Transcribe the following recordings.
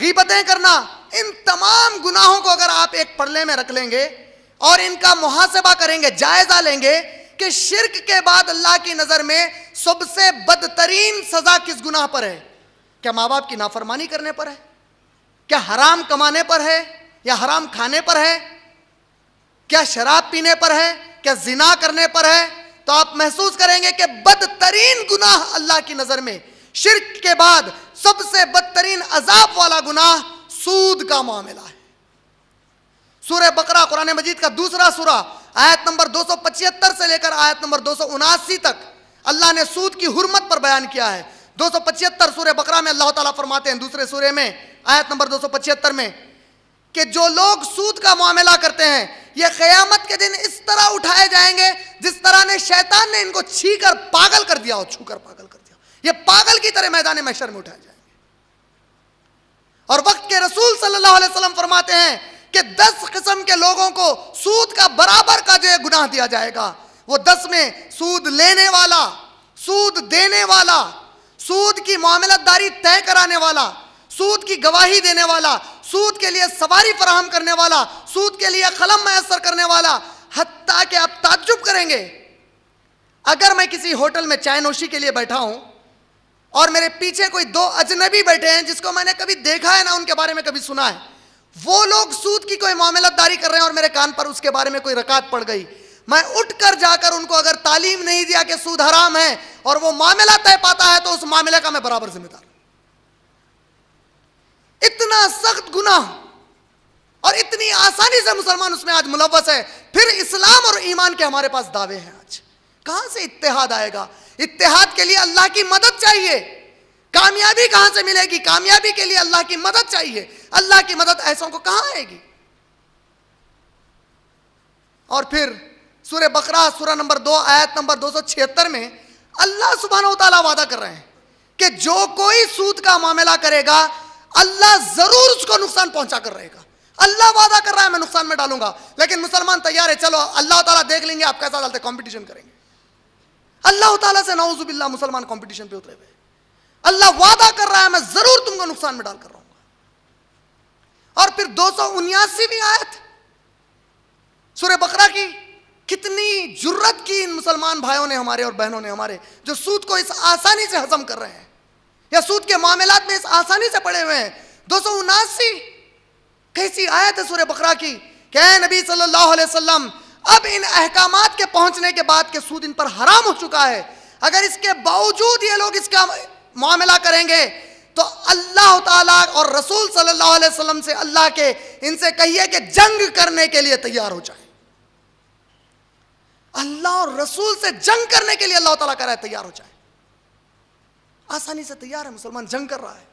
गीबतें करना इन तमाम गुनाहों को अगर आप एक पर्ले में रख लेंगे और इनका मुहासबा करेंगे जायजा लेंगे कि शिरक के बाद अल्लाह की नज़र में सबसे बदतरीन सज़ा किस गुनाह पर है क्या माँ बाप की नाफरमानी करने पर है क्या हराम कमाने पर है या हराम खाने पर है क्या शराब पीने पर है क्या जिना करने पर है तो आप महसूस करेंगे कि बदतरीन गुनाह अल्लाह की नज़र में शिरक के बाद सबसे बदतरीन अजाब वाला गुनाह सूद का मामला है सूर्य बकरा कुरान मजीद का दूसरा सूरा आयत नंबर दो से लेकर आयत नंबर दो तक अल्लाह ने सूद की हुरमत पर बयान किया है दो सौ पचहत्तर सूर्य बकरा में अल्लाह ताला फरमाते हैं दूसरे सूर्य में आयत नंबर दो सौ पचहत्तर में कि जो लोग सूद का मामला करते हैं ये क़यामत के दिन इस तरह उठाए जाएंगे जिस तरह ने शैतान ने इनको छीकर पागल कर दिया हो छूकर पागल कर ये पागल की तरह मैदान में में उठाए जाएंगे और वक्त के रसूल सल्लल्लाहु अलैहि वसल्लम फरमाते हैं कि दस किस्म के लोगों को सूद का बराबर का जो है गुनाह दिया जाएगा वो दस में सूद लेने वाला सूद देने वाला सूद की मामलतदारी तय कराने वाला सूद की गवाही देने वाला सूद के लिए सवारी फराहम करने वाला सूद के लिए कलम मैसर करने वाला हत्या के आप ताज्जुब करेंगे अगर मैं किसी होटल में चाय नोशी के लिए बैठा हूं और मेरे पीछे कोई दो अजनबी बैठे हैं जिसको मैंने कभी देखा है ना उनके बारे में कभी सुना है वो लोग सूद की कोई मामलतदारी कर रहे हैं और मेरे कान पर उसके बारे में कोई रकात पड़ गई मैं उठकर जाकर उनको अगर तालीम नहीं दिया कि सूद हराम है और वो मामला तय पाता है तो उस मामले का मैं बराबर जिम्मेदार इतना सख्त गुनाह और इतनी आसानी से मुसलमान उसमें आज मुलवस है फिर इस्लाम और ईमान के हमारे पास दावे हैं आज कहां से इत्तेहाद आएगा इत्तेहाद के लिए अल्लाह की मदद चाहिए कामयाबी कहां से मिलेगी कामयाबी के लिए अल्लाह की मदद चाहिए अल्लाह की मदद ऐसों को कहां आएगी और फिर सूर्य बकरा सूर्य नंबर दो आयत नंबर दो में अल्लाह सुबहान वादा कर रहे हैं कि जो कोई सूद का मामला करेगा अल्लाह जरूर उसको नुकसान पहुंचा कर रहेगा अल्लाह वादा कर रहा है मैं नुकसान में डालूंगा लेकिन मुसलमान तैयार है चलो अल्लाह ताला देख लेंगे आप कैसा डालते कंपटीशन करेंगे अल्लाह ताला से नाउजुबिल्ला मुसलमान कंपटीशन पे उतरे हुए अल्लाह वादा कर रहा है मैं जरूर तुमको नुकसान में डाल कर रहा और फिर दो सौ भी आयत सूर्य बकरा की कितनी जुर्रत की इन मुसलमान भाइयों ने हमारे और बहनों ने हमारे जो सूद को इस आसानी से हजम कर रहे हैं या सूद के मामलात में इस आसानी से पड़े हुए हैं दो सौ उनासी कैसी आयत है सूर्य बकरा की क्या नबी सल्लल्लाहु अलैहि वसल्लम अब इन अहकाम के पहुंचने के बाद के सूद इन पर हराम हो चुका है अगर इसके बावजूद ये लोग इसका मामला करेंगे तो अल्लाह ताला और रसूल सल्लल्लाहु अलैहि वसल्लम से अल्लाह के इनसे कहिए कि जंग करने के लिए तैयार हो जाए अल्लाह और रसूल से जंग करने के लिए अल्लाह तला कर रहा है तैयार हो जाए आसानी से तैयार है मुसलमान जंग कर रहा है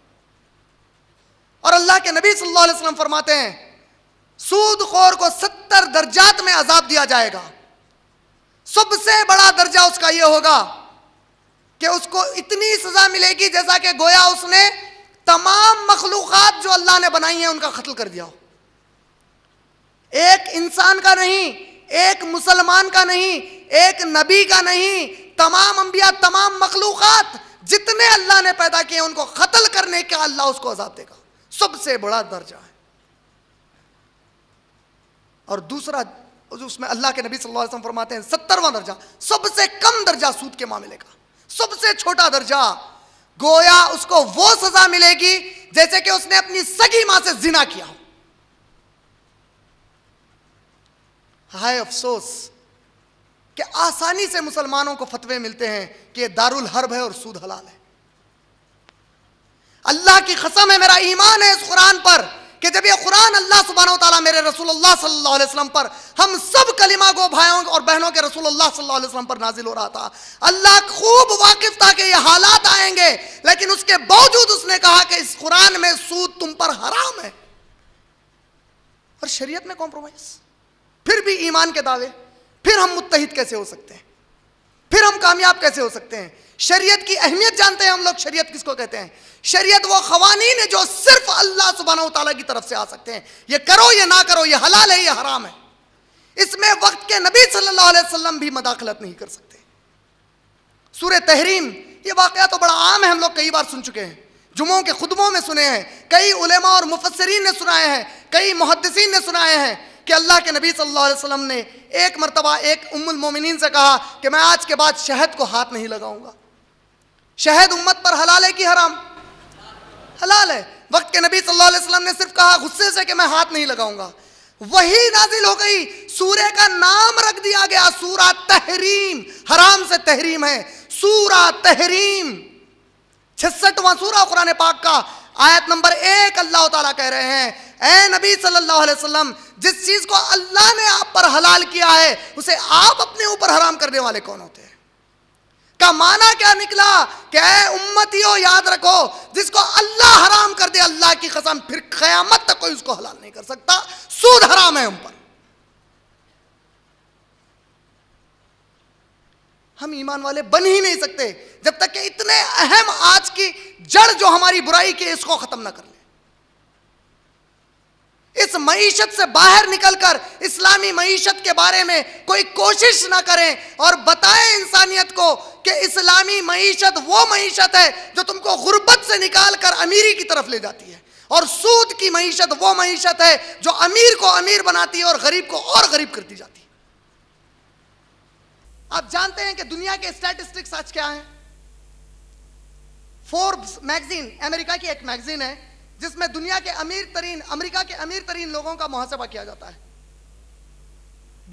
और अल्लाह के नबी सल्लल्लाहु अलैहि वसल्लम फरमाते हैं सूदखोर को सत्तर दर्जात में अजाब दिया जाएगा सबसे बड़ा दर्जा उसका यह होगा कि उसको इतनी सजा मिलेगी जैसा कि गोया उसने तमाम मखलूक जो अल्लाह ने बनाई है उनका कत्ल कर दिया हो एक इंसान का नहीं एक मुसलमान का नहीं एक नबी का नहीं तमाम अंबिया तमाम मखलूक जितने अल्लाह ने पैदा किए उनको कत्ल करने का अल्लाह उसको आज़ाद देगा सबसे बड़ा दर्जा है और दूसरा उसमें अल्लाह के नबी सल्लल्लाहु अलैहि वसल्लम फरमाते हैं सत्तरवां दर्जा सबसे कम दर्जा सूद के मामले का सबसे छोटा दर्जा गोया उसको वो सजा मिलेगी जैसे कि उसने अपनी सगी मां से जिना किया हो हाय अफसोस कि आसानी से मुसलमानों को फतवे मिलते हैं कि दारुल हर्ब है और सूद हलाल है अल्लाह की कसम है मेरा ईमान है इस कुरान पर कि जब ये कुरान अल्लाह सुबहाना तला मेरे रसूल सल्लल्लाहु अलैहि वसल्लम पर हम सब कलिमा को भाइयों और बहनों के रसूल सल्लल्लाहु अलैहि वसल्लम पर नाजिल हो रहा था अल्लाह खूब वाकिफ था कि ये हालात आएंगे लेकिन उसके बावजूद उसने कहा कि इस कुरान में सूद तुम पर हराम है और शरीयत में कॉम्प्रोमाइज फिर भी ईमान के दावे फिर हम मुतहद कैसे हो सकते हैं फिर हम कामयाब कैसे हो सकते हैं शरीयत की अहमियत जानते हैं हम लोग शरीयत किसको कहते हैं शरीयत वो खवानी है जो सिर्फ अल्लाह सुबहाना तला की तरफ से आ सकते हैं ये करो ये ना करो ये हलाल है ये हराम है इसमें वक्त के नबी सल्लल्लाहु अलैहि वसल्लम भी मदाखलत नहीं कर सकते सूर तहरीम ये वाकया तो बड़ा आम है हम लोग कई बार सुन चुके हैं जुमों के खुदबों में सुने हैं कई उलेमा और मुफसरीन ने सुनाए हैं कई मुहदसिन ने सुनाए हैं कि अल्लाह के नबी सल्लल्लाहु अलैहि वसल्लम ने एक मरतबा एक उम्मुल मोमिनीन से कहा कि मैं आज के बाद शहद को हाथ नहीं लगाऊंगा शहद उम्मत पर हलाल है कि हराम हलाल है वक्त के नबी सल्लल्लाहु अलैहि वसल्लम ने सिर्फ कहा गुस्से से कि मैं हाथ नहीं लगाऊंगा वही नाजिल हो गई सूर्य का नाम रख दिया गया सूरा तहरीम हराम से तहरीम है सूरा तहरीम छिसठवां सूरा कुरान पाक का आयत नंबर एक अल्लाह ताला कह रहे हैं ए नबी सल्लल्लाहु अलैहि वसल्लम जिस चीज़ को अल्लाह ने आप पर हलाल किया है उसे आप अपने ऊपर हराम करने वाले कौन होते हैं का माना क्या निकला कि उम्मतियों याद रखो जिसको अल्लाह हराम कर दे अल्लाह की कसम फिर क़यामत तक कोई उसको हलाल नहीं कर सकता सूद हराम है उन पर हम ईमान वाले बन ही नहीं सकते जब तक कि इतने अहम आज की जड़ जो हमारी बुराई की इसको ख़त्म ना कर ले इस मीशत से बाहर निकलकर इस्लामी मीशत के बारे में कोई कोशिश ना करें और बताएं इंसानियत को कि इस्लामी मीशत वो मीशत है जो तुमको गुर्बत से निकाल कर अमीरी की तरफ ले जाती है और सूद की मीशत वो मीशत है जो अमीर को अमीर बनाती है और गरीब को और गरीब करती जाती है आप जानते हैं कि दुनिया के स्टैटिस्टिक्स आज क्या है फोर्ब्स मैगजीन अमेरिका की एक मैगजीन है जिसमें दुनिया के अमीर तरीन अमरीका के अमीर तरीन लोगों का मुहासबा किया जाता है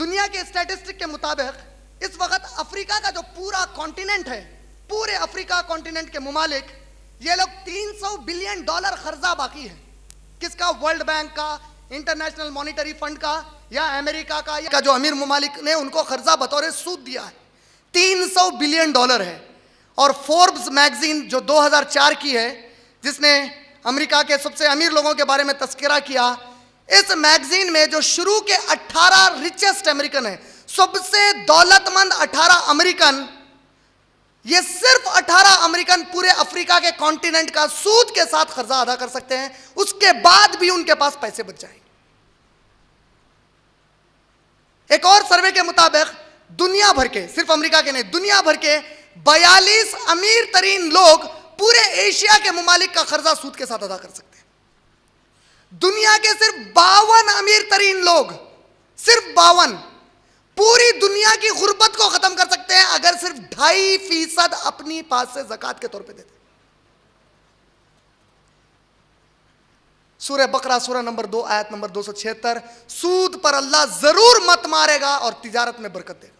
दुनिया के स्टेटिस्टिक के मुताबिक इस वक्त अफ्रीका का जो पूरा कॉन्टिनेंट है पूरे अफ्रीका कॉन्टिनेंट के ममालिक ये लोग 300 बिलियन डॉलर खर्जा बाकी है किसका वर्ल्ड बैंक का इंटरनेशनल मॉनिटरी फंड का या अमेरिका का या का जो अमीर ममालिक ने उनको खर्जा बतौर सूद दिया है 300 बिलियन डॉलर है और फोर्ब्स मैगजीन जो 2004 की है जिसने अमेरिका के सबसे अमीर लोगों के बारे में तस्करा किया इस मैगजीन में जो शुरू के 18 रिचेस्ट अमेरिकन है सबसे दौलतमंद 18 अमेरिकन ये सिर्फ 18 अमेरिकन पूरे अफ्रीका के कॉन्टिनेंट का सूद के साथ कर्जा अदा कर सकते हैं उसके बाद भी उनके पास पैसे बच जाएंगे एक और सर्वे के मुताबिक दुनिया भर के सिर्फ अमेरिका के नहीं दुनिया भर के बयालीस अमीर तरीन लोग पूरे एशिया के ममालिक का कर्जा सूद के साथ अदा कर सकते हैं दुनिया के सिर्फ बावन अमीर तरीन लोग सिर्फ बावन पूरी दुनिया की गुर्बत को खत्म कर सकते हैं अगर सिर्फ ढाई फीसद अपनी पास से जकत के तौर पर देते सूर्य बकरा सूर्य नंबर दो आयत नंबर दो सौ छिहत्तर सूद पर अल्लाह जरूर मत मारेगा और तिजारत में बरकत देगा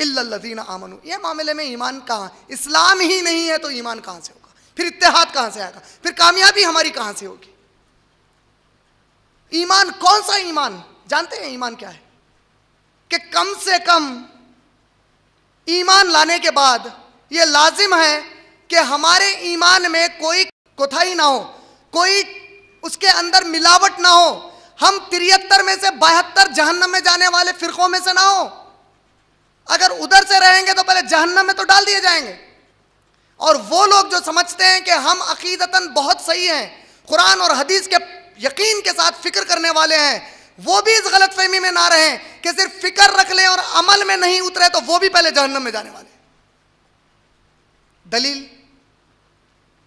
इल्लल्लजीना आमनू ये मामले में ईमान कहाँ इस्लाम ही नहीं है तो ईमान कहाँ से होगा फिर इत्तेहाद कहाँ से आएगा फिर कामयाबी हमारी कहाँ से होगी ईमान कौन सा ईमान जानते हैं ईमान क्या है कि कम से कम ईमान लाने के बाद ये लाजिम है कि हमारे ईमान में कोई कोथाई ना हो कोई उसके अंदर मिलावट ना हो हम तिरहत्तर में से बहत्तर जहन्नम में जाने वाले फिरकों में से ना हो अगर उधर से रहेंगे तो पहले जहन्नम में तो डाल दिए जाएंगे और वो लोग जो समझते हैं कि हम अकीदतन बहुत सही हैं कुरान और हदीस के यकीन के साथ फिक्र करने वाले हैं वो भी इस गलत फहमी में ना रहें कि सिर्फ फिक्र रख लें और अमल में नहीं उतरे तो वो भी पहले जहन्नम में जाने वाले दलील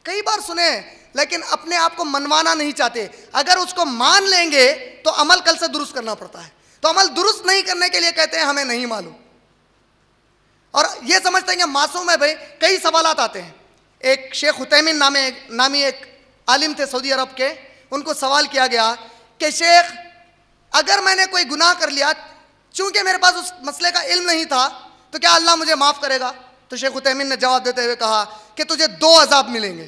कई बार सुने लेकिन अपने आप को मनवाना नहीं चाहते अगर उसको मान लेंगे तो अमल कल से दुरुस्त करना पड़ता है तो अमल दुरुस्त नहीं करने के लिए कहते हैं हमें नहीं मालूम और ये समझते हैं कि मासूम है भाई कई सवाल आते हैं एक शेख हुतैमिन नामे नामी एक आलिम थे सऊदी अरब के उनको सवाल किया गया कि शेख अगर मैंने कोई गुनाह कर लिया चूंकि मेरे पास उस मसले का इल्म नहीं था तो क्या अल्लाह मुझे माफ़ करेगा तो शेख हुतैमिन ने जवाब देते हुए कहा कि तुझे दो अजाब मिलेंगे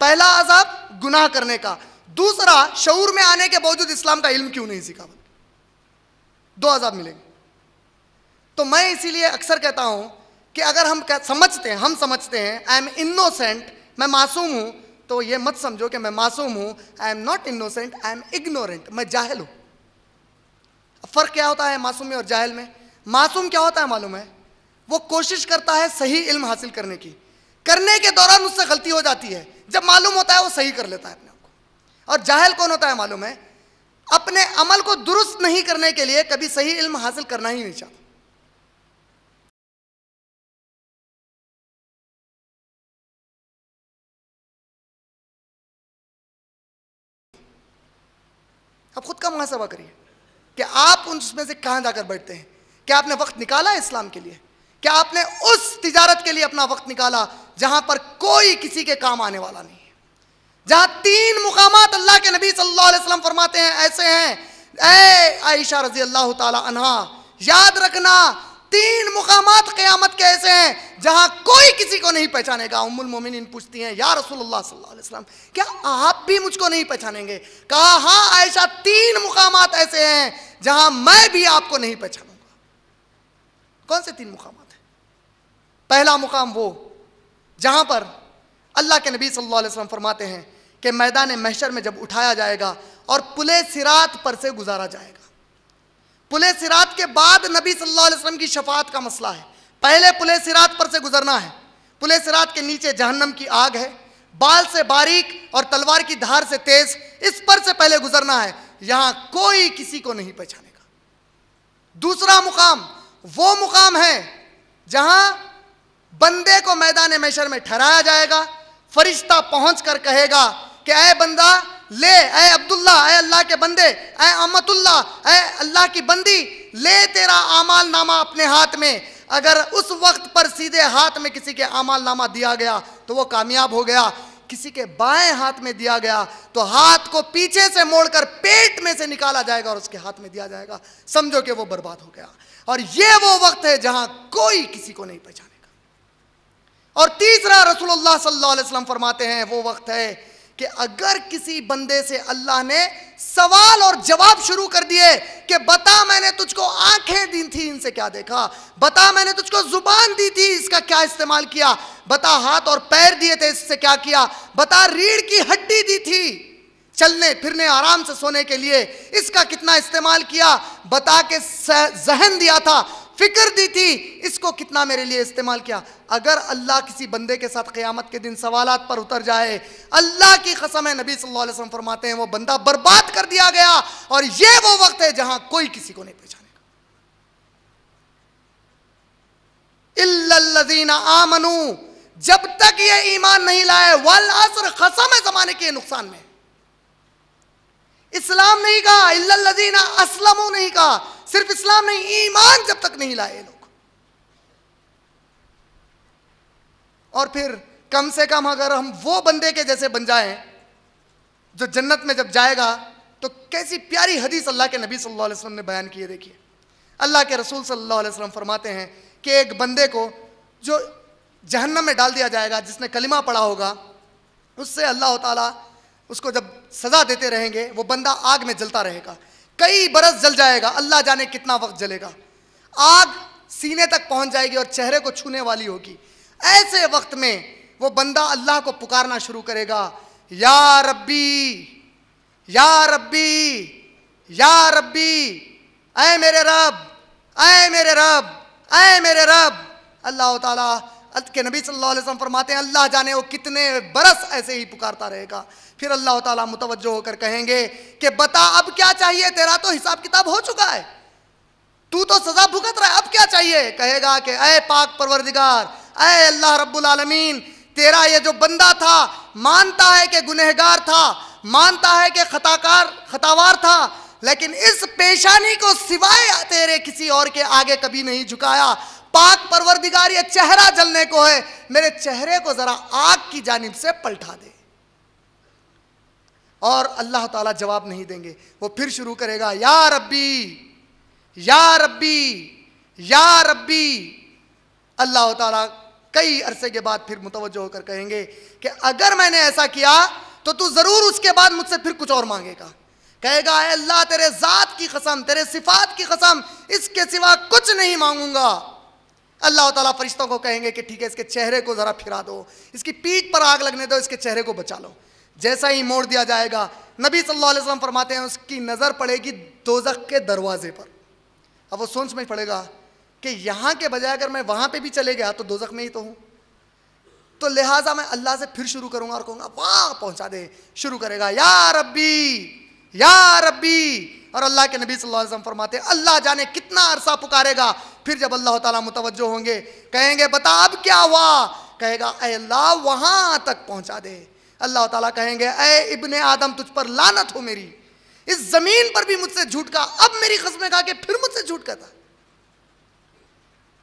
पहला अजाब गुनाह करने का दूसरा शऊर में आने के बावजूद इस्लाम का इल्म क्यों नहीं सीखा दो अजाब मिलेंगे तो मैं इसीलिए अक्सर कहता हूँ कि अगर हम समझते हैं हम समझते हैं आई एम इनोसेंट मैं मासूम हूँ तो ये मत समझो कि मैं मासूम हूं I am not innocent I am ignorant मैं जाहल हूँ फ़र्क क्या होता है मासूम में और जाहल में मासूम क्या होता है मालूम है वो कोशिश करता है सही इल्म हासिल करने की करने के दौरान उससे गलती हो जाती है जब मालूम होता है वो सही कर लेता है अपने को और जाहल कौन होता है मालूम है अपने अमल को दुरुस्त नहीं करने के लिए कभी सही इल्म हासिल करना ही नहीं चाहता आप खुद का मुहासबा करिए कि आप उसमें से कहाँ जाकर बैठते हैं क्या आपने वक्त निकाला इस्लाम के लिए क्या आपने उस तिजारत के लिए अपना वक्त निकाला जहां पर कोई किसी के काम आने वाला नहीं है तीन मुकाम अल्लाह के नबी सल्लल्लाहु अलैहि वसल्लम फरमाते हैं ऐसे हैं ए आयशा रजी अल्लाह तला याद रखना तीन मुकाम क्यामत के ऐसे हैं जहां कोई किसी को नहीं पहचानेगा उमुल मोमिन पूछती हैं या रसूलुल्लाह सल्लल्लाहु अलैहि वसल्लम क्या आप भी मुझको नहीं पहचानेंगे कहा हाँ ऐसा तीन मुकाम ऐसे हैं जहां मैं भी आपको नहीं पहचानूंगा कौन से तीन मुकाम हैं पहला मुकाम वो जहां पर अल्लाह के नबी सल्लाम फरमाते हैं कि मैदान महशर में जब उठाया जाएगा और पुले सिरात पर से गुजारा जाएगा पुले सिरात के बाद नबी सल्लल्लाहु अलैहि वसल्लम की शफात का मसला है पहले पुले सिरात पर से गुजरना है पुले सिरात के नीचे जहन्नम की आग है बाल से बारीक और तलवार की धार से तेज इस पर से पहले गुजरना है यहां कोई किसी को नहीं पहचानेगा दूसरा मुकाम वो मुकाम है जहां बंदे को मैदान मैशर में ठहराया जाएगा फरिश्ता पहुंच कर कहेगा कि अय बंदा ले ए अब्दुल्ला ए अल्लाह के बंदे ए अमतुल्ला ए अल्लाह की बंदी ले तेरा आमाल नामा अपने हाथ में अगर उस वक्त पर सीधे हाथ में किसी के आमाल नामा दिया गया तो वो कामयाब हो गया किसी के बाएं हाथ में दिया गया तो हाथ को पीछे से मोड़कर पेट में से निकाला जाएगा और उसके हाथ में दिया जाएगा समझो कि वो बर्बाद हो गया और ये वो वक्त है जहां कोई किसी को नहीं पहचानेगा और तीसरा रसूलुल्लाह सल्लल्लाहु अलैहि वसल्लम फरमाते हैं वो वक्त है कि अगर किसी बंदे से अल्लाह ने सवाल और जवाब शुरू कर दिए कि बता मैंने तुझको आंखें दी थी इनसे क्या देखा बता मैंने तुझको जुबान दी थी इसका क्या इस्तेमाल किया बता हाथ और पैर दिए थे इससे क्या किया बता रीढ़ की हड्डी दी थी चलने फिरने आराम से सोने के लिए इसका कितना इस्तेमाल किया बता के जहन दिया था फिक्र दी थी इसको कितना मेरे लिए इस्तेमाल किया अगर अल्लाह किसी बंदे के साथ क़यामत के दिन सवालत पर उतर जाए अल्लाह की कसम है नबी सल्लल्लाहु अलैहि वसल्लम फरमाते हैं वो बंदा बर्बाद कर दिया गया और ये वो वक्त है जहां कोई किसी को नहीं पहचानेगा आमनू जब तक ये ईमान नहीं लाए वल असर खसम है जमाने के नुकसान में इस्लाम नहीं कहा इल्लल्लजीना असलमू नहीं कहा सिर्फ इस्लाम नहीं ईमान जब तक नहीं लाए लोग और फिर कम से कम अगर हम वो बंदे के जैसे बन जाएं जो जन्नत में जब जाएगा तो कैसी प्यारी हदीस अल्लाह के नबी सल्लल्लाहु अलैहि वसल्लम ने बयान किए देखिए अल्लाह के रसूल सल्लल्लाहु अलैहि वसल्लम फरमाते हैं कि एक बंदे को जो जहन्नम में डाल दिया जाएगा जिसने कलिमा पढ़ा होगा उससे अल्लाह ताला उसको जब सज़ा देते रहेंगे वो बंदा आग में जलता रहेगा कई बरस जल जाएगा अल्लाह जाने कितना वक्त जलेगा आग सीने तक पहुंच जाएगी और चेहरे को छूने वाली होगी ऐसे वक्त में वो बंदा अल्लाह को पुकारना शुरू करेगा या रब्बी या रब्बी या रब्बी अय मेरे रब अय मेरे रब अय मेरे रब अल्लाह ताला के नबी सल्लल्लाहु अलैहि वसल्लम फरमाते हैं अल्लाह जाने वो कितने बरस ऐसे ही पुकारता रहेगा फिर अल्लाह ताला मुतवज्जो होकर कहेंगे कि बता अब क्या चाहिए तेरा तो हिसाब किताब हो चुका है तू तो सजा भुगत रहा है अब क्या चाहिए कहेगा कि अय पाक परवरदिगार अय अल्लाह रब्बुल आलमीन तेरा ये जो बंदा था मानता है कि गुनहगार था मानता है कि खताकार खतावार था लेकिन इस पेशानी को सिवाय तेरे किसी और के आगे कभी नहीं झुकाया पाक परवरदिगार ये चेहरा जलने को है मेरे चेहरे को जरा आग की जानब से पलटा दे और अल्लाह ताला जवाब नहीं देंगे वो फिर शुरू करेगा या रब्बी या रब्बी या रब्बी अल्लाह ताला कई अरसे के बाद फिर मुतवजो होकर कहेंगे कि अगर मैंने ऐसा किया तो तू ज़रूर उसके बाद मुझसे फिर कुछ और मांगेगा कहेगा अल्लाह तेरे ज़ात की कसम तेरे सिफात की कसम इसके सिवा कुछ नहीं मांगूंगा अल्लाह ताला फरिश्तों को कहेंगे कि ठीक है इसके चेहरे को ज़रा फिरा दो इसकी पीठ पर आग लगने दो इसके चेहरे को बचा लो जैसा ही मोड़ दिया जाएगा नबी सल्लल्लाहु अलैहि वसल्लम फरमाते हैं उसकी नज़र पड़ेगी दोजक के दरवाजे पर अब वो सोच में पड़ेगा कि यहाँ के बजाय अगर मैं वहाँ पे भी चले गया तो दोजक में ही तो हूँ तो लिहाजा मैं अल्लाह से फिर शुरू करूँगा और कहूँगा वाह पहुँचा दे शुरू करेगा या रब्बी या रब्बी और अल्लाह के नबी सल्लल्लाहु अलैहि वसल्लम फरमाते अल्लाह जाने कितना अरसा पुकारेगा फिर जब अल्लाह ताला मुतवजो होंगे कहेंगे बता अब क्या हुआ कहेगा अल्लाह वहाँ तक पहुँचा दे अल्लाह ताला कहेंगे अय इब्ने आदम तुझ पर लानत हो मेरी इस जमीन पर भी मुझसे झूठ का अब मेरी खसमें खा के फिर मुझसे झूठ कहता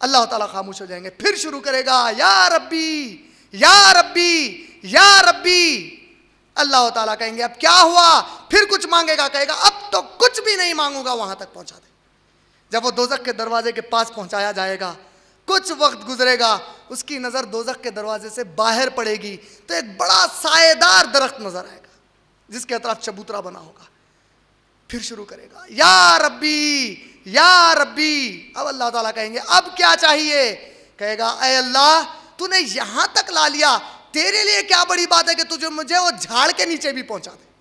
अल्लाह ताला खामोश हो जाएंगे फिर शुरू करेगा या रब्बी या रब्बी या रब्बी अल्लाह ताला कहेंगे अब क्या हुआ फिर कुछ मांगेगा कहेगा अब तो कुछ भी नहीं मांगूंगा वहां तक पहुंचा दे जब वो दोजक के दरवाजे के पास पहुंचाया जाएगा कुछ वक्त गुजरेगा उसकी नज़र दोजक के दरवाजे से बाहर पड़ेगी तो एक बड़ा सायेदार दरख्त नज़र आएगा जिसके अतराफ चबूतरा बना होगा फिर शुरू करेगा या रब्बी या रब्बी अब अल्लाह ताला कहेंगे अब क्या चाहिए कहेगा अय अल्लाह तूने यहां तक ला लिया तेरे लिए क्या बड़ी बात है कि तुझे मुझे वो झाड़ के नीचे भी पहुंचा दे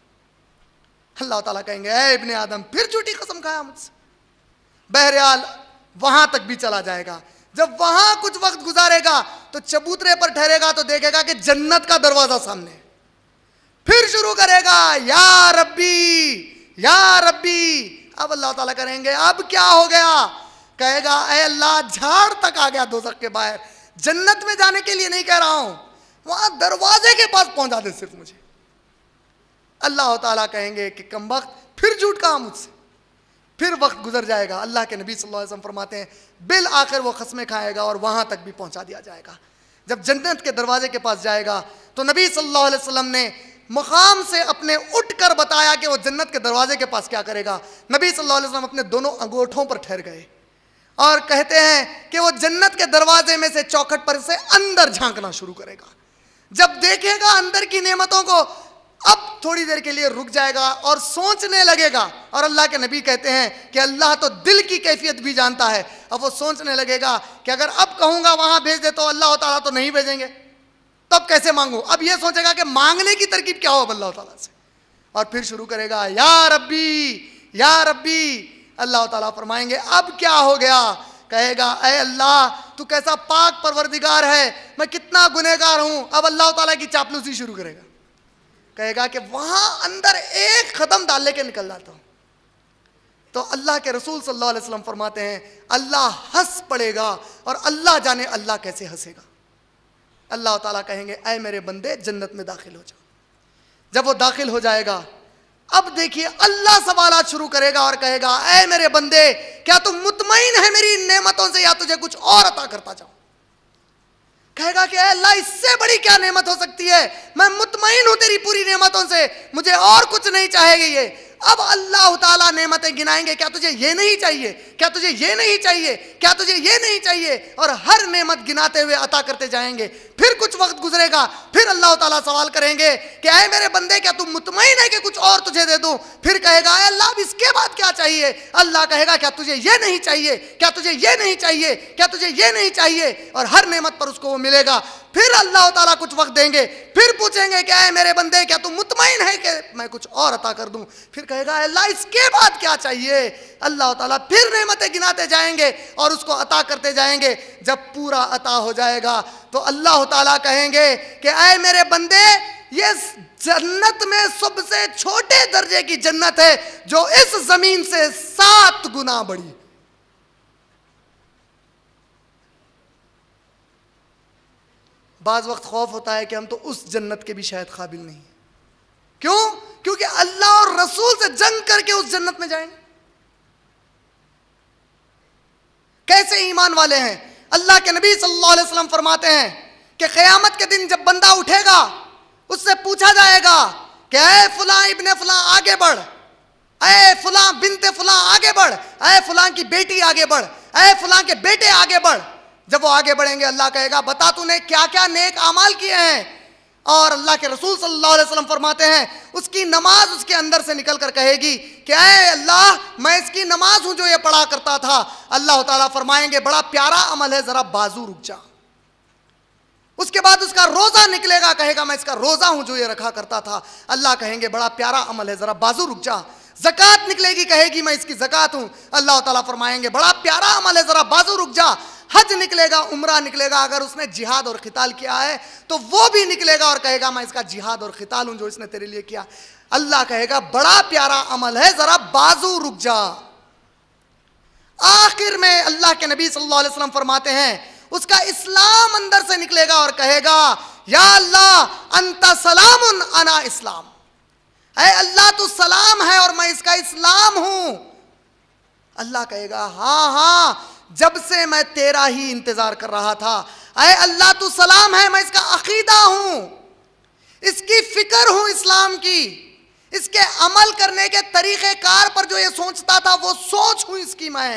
अल्लाह ताला कहेंगे अय इबन आदम फिर झूठी कसम खाया मुझसे बहरहाल वहां तक भी चला जाएगा जब वहां कुछ वक्त गुजारेगा तो चबूतरे पर ठहरेगा तो देखेगा कि जन्नत का दरवाजा सामने फिर शुरू करेगा या रब्बी या रब्बी अब अल्लाह ताला करेंगे अब क्या हो गया कहेगा ए अल्लाह झाड़ तक आ गया सक के बाहर जन्नत में जाने के लिए नहीं कह रहा हूं वहां दरवाजे के पास पहुंचा दे सिर्फ मुझे अल्लाह ताला कहेंगे कि कम फिर झूठ कहा मुझसे फिर वक्त गुजर जाएगा अल्लाह के नबी सल्लल्लाहु अलैहि वसल्लम फरमाते हैं बिल आखिर वो खसमें खाएगा और वहाँ तक भी पहुँचा दिया जाएगा जब जन्नत के दरवाजे के पास जाएगा तो नबी सल्लल्लाहु अलैहि वसल्लम ने मकाम से अपने उठ कर बताया कि वो जन्नत के दरवाजे के पास क्या करेगा नबी सल्लल्लाहु अलैहि वसल्लम अपने दोनों अंगूठों पर ठहर गए और कहते हैं कि वो जन्नत के दरवाजे में से चौखट पर से अंदर झांकना शुरू करेगा जब देखेगा अंदर की नेमतों को अब थोड़ी देर के लिए रुक जाएगा और सोचने लगेगा और अल्लाह के नबी कहते हैं कि अल्लाह तो दिल की कैफियत भी जानता है अब वो सोचने लगेगा कि अगर अब कहूंगा वहां भेज दे तो अल्लाह तला तो नहीं भेजेंगे तब कैसे मांगू अब ये सोचेगा कि मांगने की तरकीब क्या हो अब अल्लाह तला से और फिर शुरू करेगा या रब्बी या रब्बी अल्लाह तला फरमाएंगे अब क्या हो गया कहेगा अः अल्लाह तू कैसा पाक परवरदिगार है मैं कितना गुनहगार हूं अब अल्लाह तला की चापलूसी शुरू करेगा कहेगा कि वहां अंदर एक कदम डाल के निकल जाता हूं तो अल्लाह के रसूल सल्लल्लाहु अलैहि वसल्लम फरमाते हैं अल्लाह हंस पड़ेगा और अल्लाह जाने अल्लाह कैसे हंसेगा अल्लाह ताला कहेंगे ऐ मेरे बंदे जन्नत में दाखिल हो जाओ जब वो दाखिल हो जाएगा अब देखिए अल्लाह सवाल शुरू करेगा और कहेगा ऐ मेरे बंदे क्या तुम मुतमिन है मेरी नेमतों से या तुझे कुछ और अता करता जाओ कहेगा कि अल्लाह इससे बड़ी क्या नेमत हो सकती है मैं मुतमिन हूं तेरी पूरी नेमतों से मुझे और कुछ नहीं चाहेगी ये अब अल्लाह ताला नेमतें गिनाएंगे क्या तुझे ये नहीं चाहिए क्या तुझे ये नहीं चाहिए क्या तुझे ये नहीं चाहिए और हर नेमत गिनाते हुए अता करते जाएंगे फिर कुछ वक्त गुजरेगा फिर अल्लाह ताला सवाल करेंगे कि आए मेरे बंदे क्या तुम मुतमिन है कि कुछ और तुझे दे दूँ फिर कहेगा अरे अल्लाह अब इसके बाद क्या चाहिए अल्लाह कहेगा क्या तुझे ये नहीं चाहिए क्या तुझे ये नहीं चाहिए क्या तुझे ये नहीं चाहिए और हर नेमत पर उसको वो मिलेगा फिर अल्लाह ताला कुछ वक्त देंगे फिर पूछेंगे क्या है मेरे बंदे क्या तुम मुतमिन है कि मैं कुछ और अता कर दूं फिर कहेगा अल्लाह इसके बाद क्या चाहिए अल्लाह ताला फिर नेमतें गिनाते जाएंगे और उसको अता करते जाएंगे जब पूरा अता हो जाएगा तो अल्लाह ताला कहेंगे कि आए मेरे बंदे ये जन्नत में सबसे छोटे दर्जे की जन्नत है जो इस जमीन से सात गुना बड़ी बाज़ वक्त खौफ होता है कि हम तो उस जन्नत के भी शायद काबिल नहीं क्यों क्योंकि अल्लाह और रसूल से जंग करके उस जन्नत में जाएंगे कैसे ईमान वाले हैं अल्लाह के नबी सल्लल्लाहु अलैहि वसल्लम फरमाते हैं कि क़यामत के दिन जब बंदा उठेगा उससे पूछा जाएगा कि अय फुला इबन फुला आगे बढ़ अय फुला बिनते फुला आगे बढ़ अय फुला की बेटी आगे बढ़ अय फुला के बेटे आगे बढ़ जब वो आगे बढ़ेंगे अल्लाह कहेगा बता तूने क्या क्या नेक अमाल किए हैं और अल्लाह के रसूल सल्लल्लाहु अलैहि वसल्लम फरमाते हैं उसकी नमाज उसके अंदर से निकल कर कहेगी कि अय अल्लाह मैं इसकी नमाज हूं जो ये पढ़ा करता था अल्लाह ताला फरमाएंगे बड़ा प्यारा अमल है ज़रा बाजू रुक जा उसके बाद उसका रोज़ा निकलेगा कहेगा मैं इसका रोज़ा हूं जो ये रखा करता था अल्लाह कहेंगे बड़ा प्यारा अमल है ज़रा बाजू रुक जा जकत निकलेगी कहेगी मैं इसकी जकत हूं अल्लाह तला फरमाएंगे बड़ा प्यारा अमल है ज़रा बाजू रुक जा हज निकलेगा उम्र निकलेगा अगर उसने जिहाद और खिताल किया है तो वो भी निकलेगा और कहेगा मैं इसका जिहाद और खिताल हूं जो इसने तेरे लिए किया अल्लाह कहेगा बड़ा प्यारा अमल है जरा बाजू रुक जा आखिर में अल्लाह के नबी सल्लल्लाहु अलैहि वसल्लम फरमाते हैं उसका इस्लाम अंदर से निकलेगा और कहेगा या अल्लाह अंत सलाम अना इस्लाम है अल्लाह तो सलाम है और मैं इसका इस्लाम हूं अल्लाह कहेगा हाँ हाँ जब से मैं तेरा ही इंतजार कर रहा था अरे अल्लाह तो सलाम है मैं इसका अकीदा हूं इसकी फिक्र हूं इस्लाम की इसके अमल करने के तरीके कार पर जो ये सोचता था वो सोच हूं इसकी मैं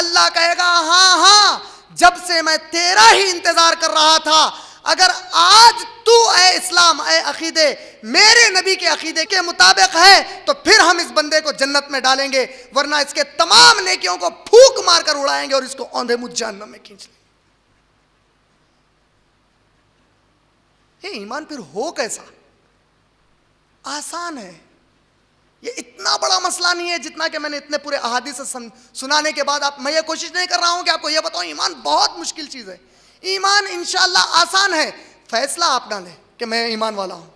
अल्लाह कहेगा हां हां जब से मैं तेरा ही इंतजार कर रहा था अगर आज तू ए इस्लाम ए अकीदे मेरे नबी के अकीदे के मुताबिक है तो फिर हम इस बंदे को जन्नत में डालेंगे वरना इसके तमाम नेकियों को फूक मारकर उड़ाएंगे और इसको औंधे मुझान में खींच लेंगे ईमान फिर हो कैसा आसान है ये इतना बड़ा मसला नहीं है जितना कि मैंने इतने पूरे अहादी से सुनाने के बाद आप मैं ये कोशिश नहीं कर रहा हूं कि आपको ये बताऊं ईमान बहुत मुश्किल चीज़ है ईमान इंशाला आसान है फैसला आप डालें कि मैं ईमान वाला हूं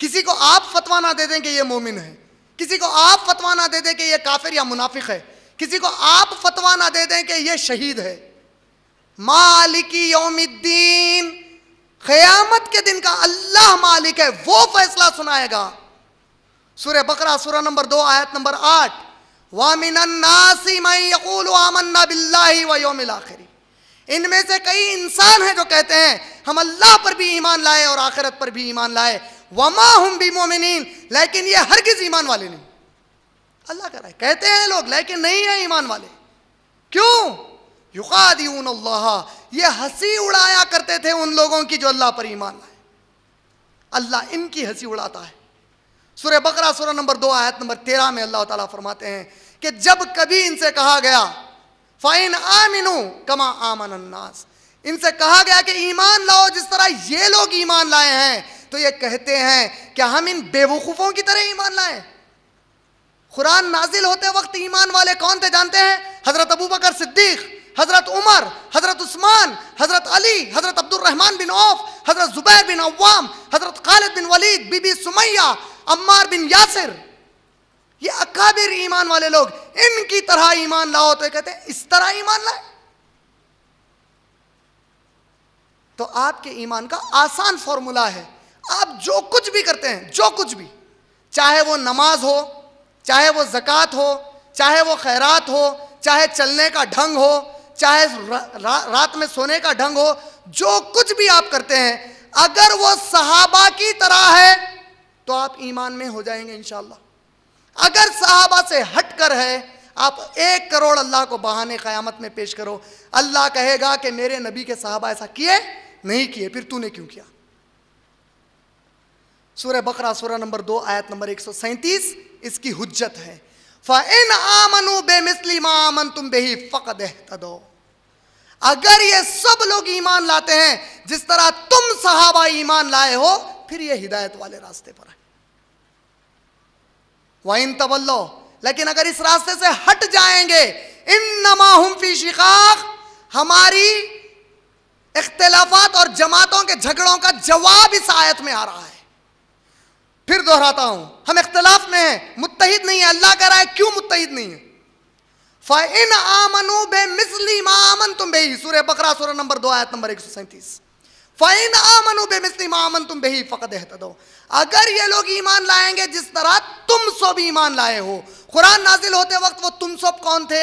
किसी को आप फतवा ना दे दें कि ये मोमिन है किसी को आप फतवा ना दे दें कि ये काफिर या मुनाफिक है किसी को आप फतवा ना दे दें कि ये शहीद है मालिकी योमिद्दीन क़यामत के दिन का अल्लाह मालिक है वो फैसला सुनाएगा सूर्य बकरा सूर्य नंबर दो आयत नंबर आठ वामिन नासी मैं यकूल आमन्ना बिल्ला व योमिल आखिरी इनमें से कई इंसान हैं जो कहते हैं हम अल्लाह पर भी ईमान लाए और आखिरत पर भी ईमान लाए वमा हम भी मोमिन लेकिन ये किसी ईमान वाले नहीं अल्लाह कह रहा है कहते हैं लोग लेकिन नहीं है ईमान वाले क्यों युकादियून अल्लाह ये हंसी उड़ाया करते थे उन लोगों की जो अल्लाह पर ईमान लाए अल्लाह इनकी हंसी उड़ाता है सुर बकरा सुरह नंबर दो आयत नंबर तेरह में अल्लाह तला फरमाते हैं कि जब कभी इनसे कहा गया फाइन आमिनू कमा आमन अन्नास इनसे कहा गया कि ईमान लाओ जिस तरह ये लोग ईमान लाए हैं तो ये कहते हैं कि हम इन बेवकूफ़ों की तरह ईमान लाए कुरान नाजिल होते वक्त ईमान वाले कौन थे जानते हैं हज़रत अबू बकर सिद्दीक़ हज़रत उमर हज़रत उस्मान हज़रत अली हज़रत अब्दुलरहमान बिन औफ हज़रत ज़ुबैर बिन अवाम हज़रत खालिद बिन वलीद बीबी सुमैया अम्मार बिन यासिर ये अकाबिर ईमान वाले लोग इनकी तरह ईमान लाओ तो कहते हैं इस तरह ईमान लाए तो आपके ईमान का आसान फॉर्मूला है आप जो कुछ भी करते हैं जो कुछ भी चाहे वो नमाज हो चाहे वो जक़ात हो चाहे वो खैरात हो चाहे चलने का ढंग हो चाहे रा, रा, रात में सोने का ढंग हो जो कुछ भी आप करते हैं अगर वो सहाबा की तरह है तो आप ईमान में हो जाएंगे इंशाल्लाह अगर साहबा से हट कर है आप एक करोड़ अल्लाह को बहाने क़यामत में पेश करो अल्लाह कहेगा कि मेरे नबी के साहबा ऐसा किए नहीं किए फिर तूने क्यों किया सूर्य बकरा सूर्य नंबर दो आयत नंबर एक सौ सैंतीस इसकी हुज्जत है फ़ैन आमनु बेमिसली मामन तुम बेही फ़कद अगर ये सब लोग ईमान लाते हैं जिस तरह तुम साहबा ईमान लाए हो फिर ये हिदायत वाले रास्ते पर है वाइन तबल्लो लेकिन अगर इस रास्ते से हट जाएंगे इन नमा हम फी शिकाक हमारी इख्तलाफात और जमातों के झगड़ों का जवाब इस आयत में आ रहा है फिर दोहराता हूं हम इख्तलाफ में हैं मुतहद नहीं है अल्लाह कह रहा है क्यों मुतहिद नहीं है फ़ आमनू बे मिसली मामन तुम बे सूर्य बकरा सूर्य नंबर दो आयत नंबर एक सौ सैंतीस फ़ैन आमनु बेमिसलिम आमन तुम बेही फ़कत एहतदो अगर ये लोग ईमान लाएंगे जिस तरह तुम सब ईमान लाए हो कुरान नाजिल होते वक्त वो तुम सब कौन थे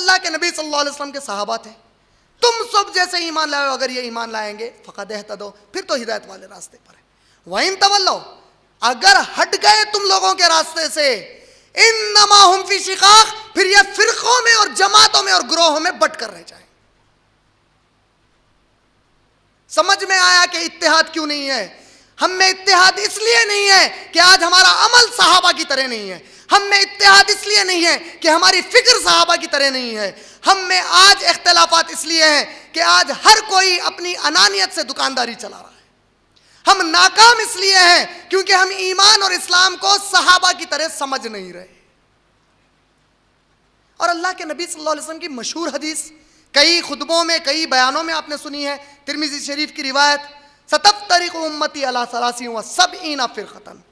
अल्लाह के नबी सल्लल्लाहु अलैहि वसल्लम के सहाबा थे तुम सब जैसे ईमान लाए हो अगर ये ईमान लाएंगे फ़कत एहतदो फिर तो हिदायत वाले रास्ते पर है वहीं तवल्लो अगर हट गए तुम लोगों के रास्ते से इन नमा हम शिकाक फिर यह फ़िरक़ों में और जमातों में और ग्रोहों में बट कर रह जाए समझ में आया कि इतिहाद क्यों नहीं है हम में इतिहाद इसलिए नहीं है कि आज हमारा अमल साहबा की तरह नहीं है हम में इतिहाद इसलिए नहीं है कि हमारी फिक्र साहबा की तरह नहीं है हम में आज इख्तलाफात इसलिए हैं कि आज हर कोई अपनी अनानियत से दुकानदारी चला रहा है हम नाकाम इसलिए हैं क्योंकि हम ईमान और इस्लाम को सहाबा की तरह समझ नहीं रहे और अल्लाह के नबी सल्लल्लाहु अलैहि वसल्लम की मशहूर हदीस कई खुतबों में कई बयानों में आपने सुनी है तिरमिजी शरीफ की रिवायत सतफ तरीक उम्मती अला सलासी हुआ सब फिर खतन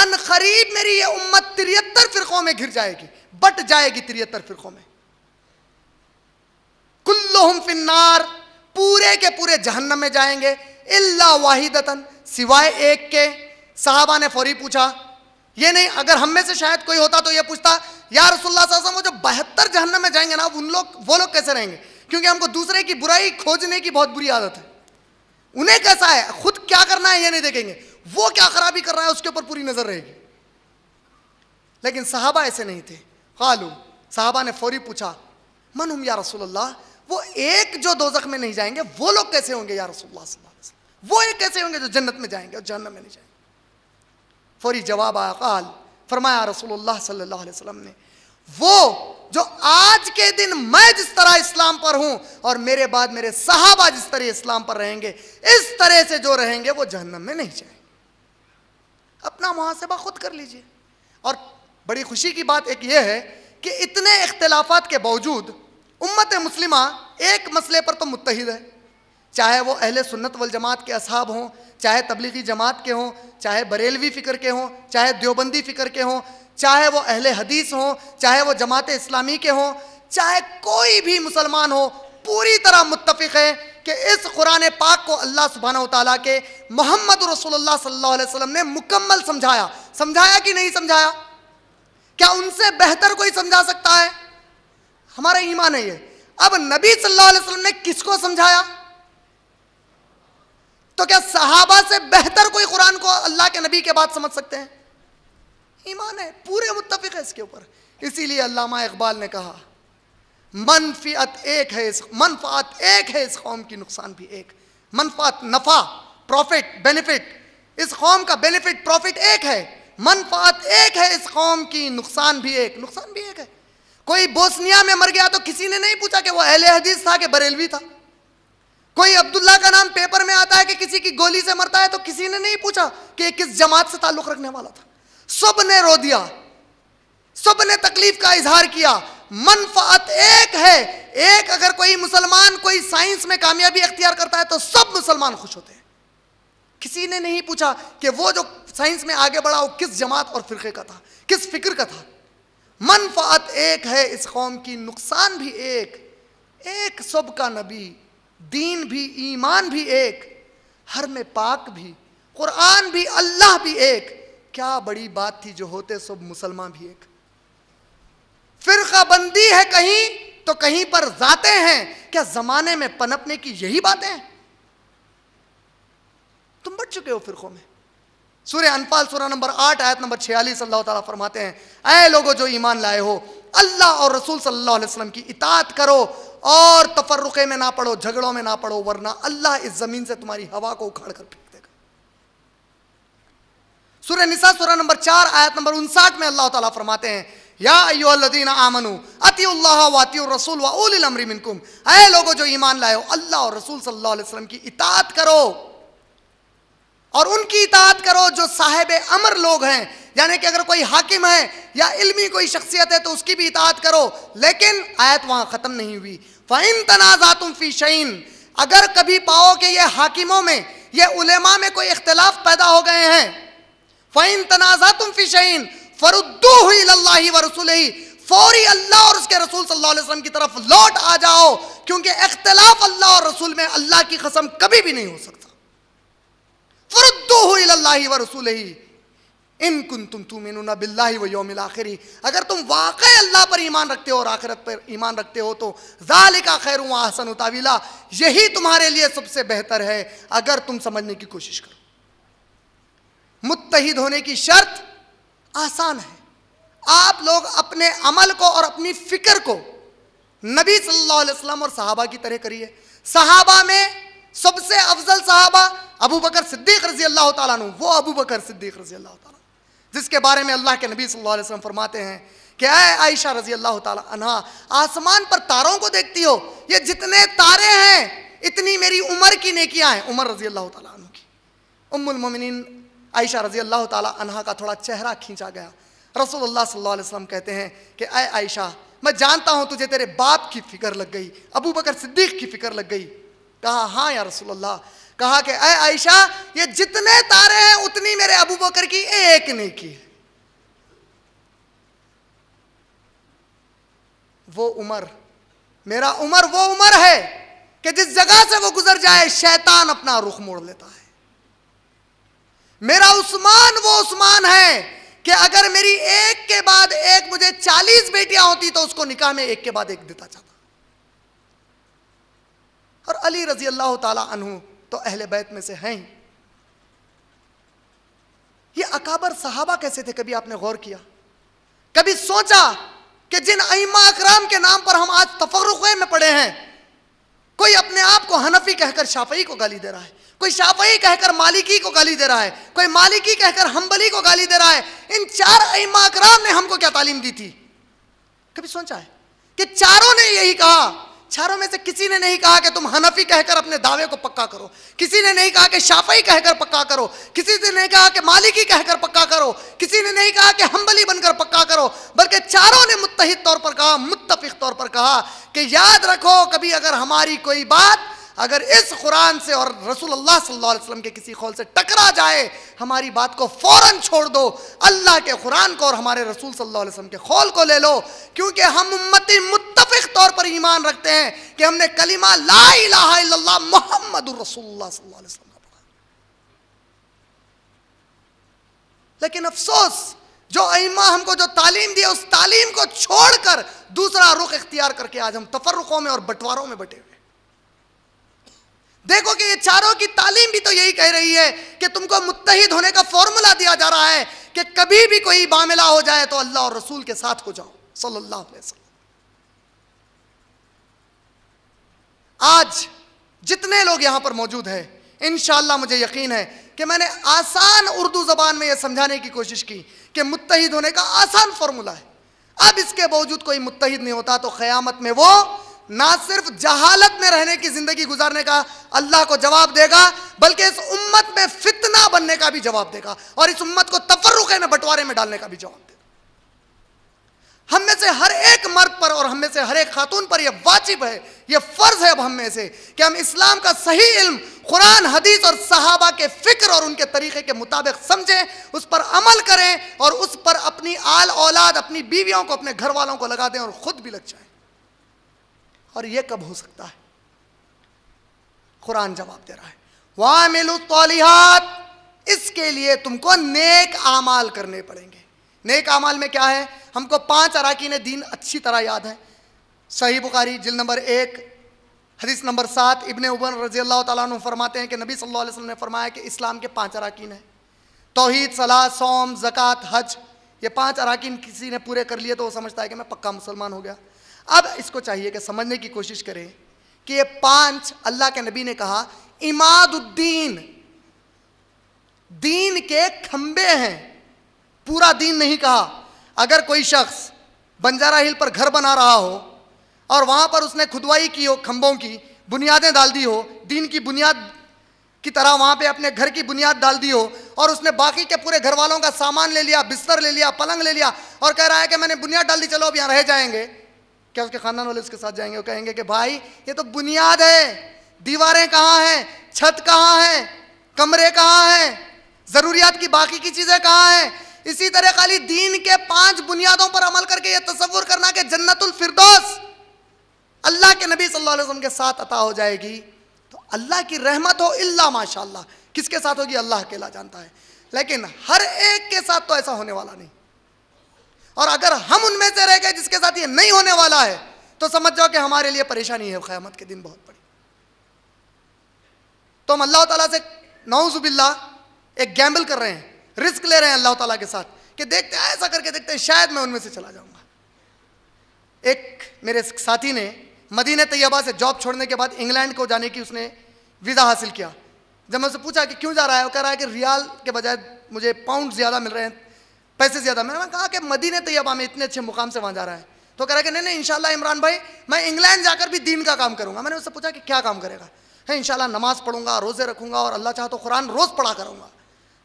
अन खरीब मेरी ये उम्मत तिरहत्तर फ़िरक़ों में घिर जाएगी बट जाएगी तिरहत्तर फ़िरक़ों में कुल्लुम फिन्नार पूरे के पूरे जहन्नम में जाएंगे इल्ला वाहिदतन सिवाय एक के साहबा ने फौरी पूछा ये नहीं अगर हम में से शायद कोई होता तो ये पूछता यार रसुल्ला वो जो बहत्तर जहन्नम में जाएंगे ना उन लोग वो लोग कैसे रहेंगे क्योंकि हमको दूसरे की बुराई खोजने की बहुत बुरी आदत है उन्हें कैसा है खुद क्या करना है ये नहीं देखेंगे वो क्या खराबी कर रहा है उसके ऊपर पूरी नजर रहेगी लेकिन साहबा ऐसे नहीं थे खालू साहबा ने फौरी पूछा मन हम या रसोल्ला वो एक जो दोजख में नहीं जाएंगे वो लोग कैसे होंगे या रसोल्ला वो एक कैसे होंगे जो जन्नत में जाएंगे और जहनम में नहीं जाएंगे फौरी जवाब आया काल फरमाया रसोल्ला सल्ला वसलम ने वो जो आज के दिन मैं जिस तरह इस्लाम पर हूं और मेरे बाद मेरे साहबा जिस तरह इस्लाम पर रहेंगे इस तरह से जो रहेंगे वो जहन्नम में नहीं जाएंगे अपना मुहासिबा खुद कर लीजिए और बड़ी खुशी की बात एक ये है कि इतने इख्तलाफात के बावजूद उम्मत मुस्लिमा एक मसले पर तो मुतहद है चाहे वो अहले सुन्नत वल जमात के असहाब हों चाहे तबलीगी जमात के हों चाहे बरेलवी फ़िक्र के हों चाहे देवबंदी फ़िक्र के हों चाहे वो अहले हदीस हों चाहे वो जमात इस्लामी के हों चाहे कोई भी मुसलमान हो पूरी तरह मुतफ़ है कि इस कुरान पाक को अल्लाह सुबहाना तला के मोहम्मद रसोल्ला सल्लाम ने मुकम्मल समझाया समझाया कि नहीं समझाया क्या उनसे बेहतर कोई समझा सकता है हमारा ईमान है ये अब नबी सल्लल्लाहु अलैहि वसल्लम ने किसको समझाया तो क्या सहाबा से बेहतर कोई कुरान को अल्लाह के नबी के बाद समझ सकते हैं ईमान है पूरे मुतफिक है इसके ऊपर इसीलिए अल्लामा इकबाल ने कहा मनफियत एक है इस मनफात एक है इस कौम की नुकसान भी एक मनफात नफ़ा प्रॉफिट बेनिफिट इस कौम का बेनिफिट प्रॉफिट एक है मनफात एक है इस कौम की नुकसान भी एक नुकसान भी एक है कोई बोस्निया में मर गया तो किसी ने नहीं पूछा कि वो अहल हदीस था कि बरेलवी था कोई अब्दुल्ला का नाम पेपर में आता है कि किसी की गोली से मरता है तो किसी ने नहीं पूछा कि किस जमात से ताल्लुक रखने वाला था सब ने रो दिया सब ने तकलीफ का इजहार किया मनफात एक है एक अगर कोई मुसलमान कोई साइंस में कामयाबी अख्तियार करता है तो सब मुसलमान खुश होते हैं किसी ने नहीं पूछा कि वो जो साइंस में आगे बढ़ा वो किस जमात और फिरके का था किस फिक्र का था मनफात एक है इस कौम की नुकसान भी एक एक सब का नबी दीन भी ईमान भी एक हर में पाक भी कुरान भी अल्लाह भी एक क्या बड़ी बात थी जो होते सब मुसलमान भी एक बंदी है कहीं तो कहीं पर जाते हैं क्या जमाने में पनपने की यही बातें हैं तुम बढ़ चुके हो फिरकों में सूर्य अनफाल सूर्य नंबर आठ आयत नंबर छियालीस अल्लाह तला फरमाते हैं अय लोगों जो ईमान लाए हो अल्लाह और रसूल सल्लल्लाहु अलैहि वसल्लम की इतात करो और तफरुके में ना पड़ो झगड़ों में ना पड़ो वरना अल्लाह इस ज़मीन से तुम्हारी हवा को उखाड़ कर सूर्य निशा सूर्य नंबर चार आयत नंबर उनसाठ में अल्लाह ताला फरमाते हैं या अयोदीन आमनु अति वाती रसूल उल अमरी मिनकुम अय लोगों जो ईमान लाए हो अल्लाह और रसूल सल्लल्लाहु की इतात करो और उनकी इतात करो जो साहेब अमर लोग हैं यानी कि अगर कोई हाकिम है या इल्मी कोई शख्सियत है तो उसकी भी इतात करो लेकिन आयत वहाँ ख़त्म नहीं हुई फाइन तनाजा तुम फ़ी शैन अगर कभी पाओ कि ये हाकिमों में ये उलेमा में कोई इख्तलाफ पैदा हो गए हैं फ़ैन तनाजा तुम फिशैन फरुद्दू हुई व रसुल फौरी अल्लाह और उसके रसूल सल्लल्लाहु अलैहि वसल्लम की तरफ लौट आ जाओ क्योंकि अख्तिलाफ अल्लाह और रसूल में अल्लाह की कसम कभी भी नहीं हो सकता फरुद्दू हुई व रसूल ही इन कुन तुम तुम इन बिल्ला व योमिल आखिरी अगर तुम वाकई अल्लाह पर ईमान रखते हो और आखिरत पर ईमान रखते हो तो जालिका का खैर आसन उतावीला यही तुम्हारे लिए सबसे बेहतर है अगर तुम समझने की कोशिश करो मुतहिद होने की शर्त आसान है आप लोग अपने अमल को और अपनी फ़िक्र को नबी सल्लल्लाहु अलैहि वसल्लम और साहबा की तरह करिए साहबा में सबसे अफजल साहबा अबू बकर सिद्दीक रजी अल्लाह तु वो अबू बकर सिद्दीक रजी अल्लाह जिसके बारे में अल्लाह के नबी सल्लल्लाहु अलैहि वसल्लम फरमाते हैं कि अय आयशा रजी अल्लाह तहा आसमान पर तारों को देखती हो ये जितने तारे हैं इतनी मेरी उम्र की नेकियाँ हैं उमर रजी अल्लाह तु की उम्मिन आयशा रजी अल्लाह तहा का थोड़ा चेहरा खींचा गया रसोल्ला सल्लाम कहते हैं कि अय आयशा मैं जानता हूँ तुझे तेरे बाप की फ़िक्र लग गई अबू बकर सिद्दीक की फ़िक्र लग गई कहा हाँ या रसोल्ला कहा कि अय आयशा ये जितने तारे हैं उतनी मेरे अबू बकर की एक ने की है वो उमर मेरा उमर वो उमर है कि जिस जगह से वो गुजर जाए शैतान अपना रुख मोड़ लेता है मेरा उस्मान वो उस्मान है कि अगर मेरी एक के बाद एक मुझे चालीस बेटियां होती तो उसको निकाह में एक के बाद एक देता चाहता और अली रजी अल्लाह तहु तो अहले बैत में से हैं ये अकाबर साहबा कैसे थे कभी आपने गौर किया कभी सोचा कि जिन अहिमा अकराम के नाम पर हम आज तफरुखे में पड़े हैं कोई अपने आप को हनफी कहकर शाफई को गाली दे रहा है कोई शाफई कहकर मालिकी को गाली दे रहा है कोई मालिकी कहकर हम्बली को गाली दे रहा है इन चार अमाकराम ने हमको क्या तालीम दी थी कभी सोचा है कि चारों ने यही कहा चारों में से किसी ने नहीं कहा कि तुम हनफी कहकर अपने दावे को पक्का करो किसी ने नहीं कहा कि शाफई कहकर पक्का करो किसी ने नहीं कहा कि मालिकी कहकर पक्का करो किसी ने नहीं कहा कि हम्बली बनकर पक्का करो बल्कि चारों ने मुतहद तौर पर कहा मुतफिक तौर पर कहा कि याद रखो कभी अगर हमारी कोई बात अगर इस कुरान से और रसूल अल्लाह सल्लल्लाहु अलैहि वसल्लम के किसी खोल से टकरा जाए हमारी बात को फौरन छोड़ दो अल्लाह के कुरान को और हमारे रसूल सल्लल्लाहु अलैहि वसल्लम के खोल को ले लो क्योंकि हम उम्मती मुत्तफिक तौर पर ईमान रखते हैं कि हमने कलीमा ला लाला मोहम्मद लेकिन अफसोस जो अइमा हमको जो तालीम दी उस तालीम को छोड़कर दूसरा रुख इख्तियार करके आज हम तफरुकों में और बंटवारों में बटे हुए देखो कि ये चारों की तालीम भी तो यही कह रही है कि तुमको मुतहिद होने का फॉर्मूला दिया जा रहा है कि कभी भी कोई मामला हो जाए तो अल्लाह और रसूल के साथ हो जाओ सल्लल्लाहु अलैहि वसल्लम आज जितने लोग यहां पर मौजूद हैं इन मुझे यकीन है कि मैंने आसान उर्दू जबान में यह समझाने की कोशिश की कि मुतहिद होने का आसान फॉर्मूला है अब इसके बावजूद कोई मुतहिद नहीं होता तो क्यामत में वो ना सिर्फ जहालत में रहने की जिंदगी गुजारने का अल्लाह को जवाब देगा बल्कि इस उम्मत में फितना बनने का भी जवाब देगा और इस उम्मत को तफरुके में बंटवारे में डालने का भी जवाब देगा हम में से हर एक मर्द पर और हम में से हर एक खातून पर यह वाजिब है यह फर्ज है अब हम में से कि हम इस्लाम का सही इल्म कुरान हदीस और सहाबा के फिक्र और उनके तरीके के मुताबिक समझें उस पर अमल करें और उस पर अपनी आल औलाद अपनी बीवियों को अपने घर वालों को लगा दें और खुद भी लग जाए और यह कब हो सकता है कुरान जवाब दे रहा है वाह मिलू तोलिहात इसके लिए तुमको नेक आमाल करने पड़ेंगे नेक आमाल में क्या है हमको पांच अराकीन दीन अच्छी तरह याद है सही बुखारी जिल नंबर एक हदीस नंबर सात इबन उबन रजी अल्लाह तु फरमाते हैं कि नबी सल्लल्लाहु अलैहि वसल्लम ने फरमाया कि इस्लाम के पांच अराकीन हैं तोहहीद सलाह सोम जक़ात हज ये पांच अराकीन किसी ने पूरे कर लिए तो वो समझता है कि मैं पक्का मुसलमान हो गया अब इसको चाहिए कि समझने की कोशिश करें कि ये पांच अल्लाह के नबी ने कहा इमादुद्दीन दीन के खंबे हैं पूरा दीन नहीं कहा अगर कोई शख्स बंजारा हिल पर घर बना रहा हो और वहां पर उसने खुदवाई की हो खंबों की बुनियादें डाल दी हो दीन की बुनियाद की तरह वहां पे अपने घर की बुनियाद डाल दी हो और उसने बाकी के पूरे घर वालों का सामान ले लिया बिस्तर ले लिया पलंग ले लिया और कह रहा है कि मैंने बुनियाद डाल दी चलो अब यहां रह जाएंगे क्या उसके खानदान वाले उसके साथ जाएंगे वो कहेंगे कि भाई ये तो बुनियाद है दीवारें कहाँ हैं छत कहाँ है कमरे कहाँ हैं ज़रूरियात की बाकी की चीज़ें कहाँ हैं इसी तरह खाली दीन के पांच बुनियादों पर अमल करके यह तस्वुर करना कि जन्नतुल फिरदौस अल्लाह के नबी सल्लल्लाहु अलैहि वसल्लम के साथ अता हो जाएगी तो अल्लाह की रहमत हो इल्ला माशाल्लाह किसके साथ होगी अल्लाह अकेला जानता है लेकिन हर एक के साथ तो ऐसा होने वाला नहीं और अगर हम उनमें से रह गए जिसके साथ ये नहीं होने वाला है तो समझ जाओ कि हमारे लिए परेशानी है क़्यामत के दिन बहुत बड़ी तो हम अल्लाह तला से नौजुबिल्ला एक गैम्बल कर रहे हैं रिस्क ले रहे हैं अल्लाह तला के साथ कि देखते हैं ऐसा करके देखते हैं शायद मैं उनमें से चला जाऊंगा एक मेरे साथी ने मदीने तैयबा से जॉब छोड़ने के बाद इंग्लैंड को जाने की उसने वीज़ा हासिल किया जब मैं उससे पूछा कि क्यों जा रहा है वो कह रहा है कि रियाल के बजाय मुझे पाउंड ज़्यादा मिल रहे हैं पैसे ज़्यादा मैंने कहा कि मदीने तैयबा में इतने अच्छे मुकाम से वहाँ जा रहा है तो कह रहा है कि नहीं नहीं इंशाल्लाह इमरान भाई मैं इंग्लैंड जाकर भी दीन का काम करूँगा मैंने उससे पूछा कि क्या काम करेगा है इंशाल्लाह नमाज़ पढ़ूंगा रोज़े रखूंगा और अल्लाह चाहे तो कुरान रोज़ पढ़ा करूँगा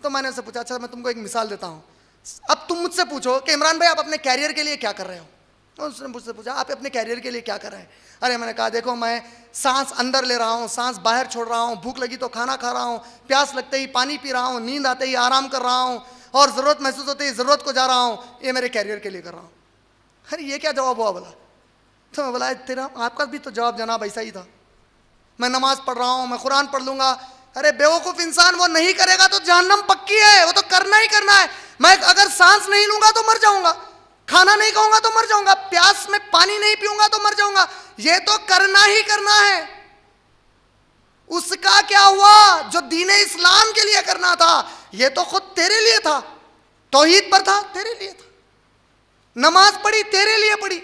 तो मैंने उससे पूछा अच्छा मैं तुमको एक मिसाल देता हूँ अब तुम मुझसे पूछो कि इमरान भाई आप अपने कैरियर के लिए क्या कर रहे हो तो उसने मुझसे पूछा आप अपने कैरियर के लिए क्या कर रहे हैं अरे मैंने कहा देखो मैं सांस अंदर ले रहा हूँ सांस बाहर छोड़ रहा हूँ भूख लगी तो खाना खा रहा हूँ प्यास लगते ही पानी पी रहा हूँ नींद आते ही आराम कर रहा हूँ और ज़रूरत महसूस होती है ज़रूरत को जा रहा हूँ ये मेरे कैरियर के लिए कर रहा हूँ अरे ये क्या जवाब हुआ बोला तो मैं बोला तेरा आपका भी तो जवाब जनाब ऐसा ही था मैं नमाज़ पढ़ रहा हूँ मैं कुरान पढ़ लूँगा अरे बेवकूफ़ इंसान वो नहीं करेगा तो जहनम पक्की है वो तो करना ही करना है मैं अगर सांस नहीं लूँगा तो मर जाऊँगा खाना नहीं खाऊंगा तो मर जाऊंगा प्यास में पानी नहीं पीऊंगा तो मर जाऊंगा ये तो करना ही करना है उसका क्या हुआ जो दीन इस्लाम के लिए करना था ये तो खुद तेरे लिए था तोहीद पर था तेरे लिए था नमाज पढ़ी तेरे लिए पढ़ी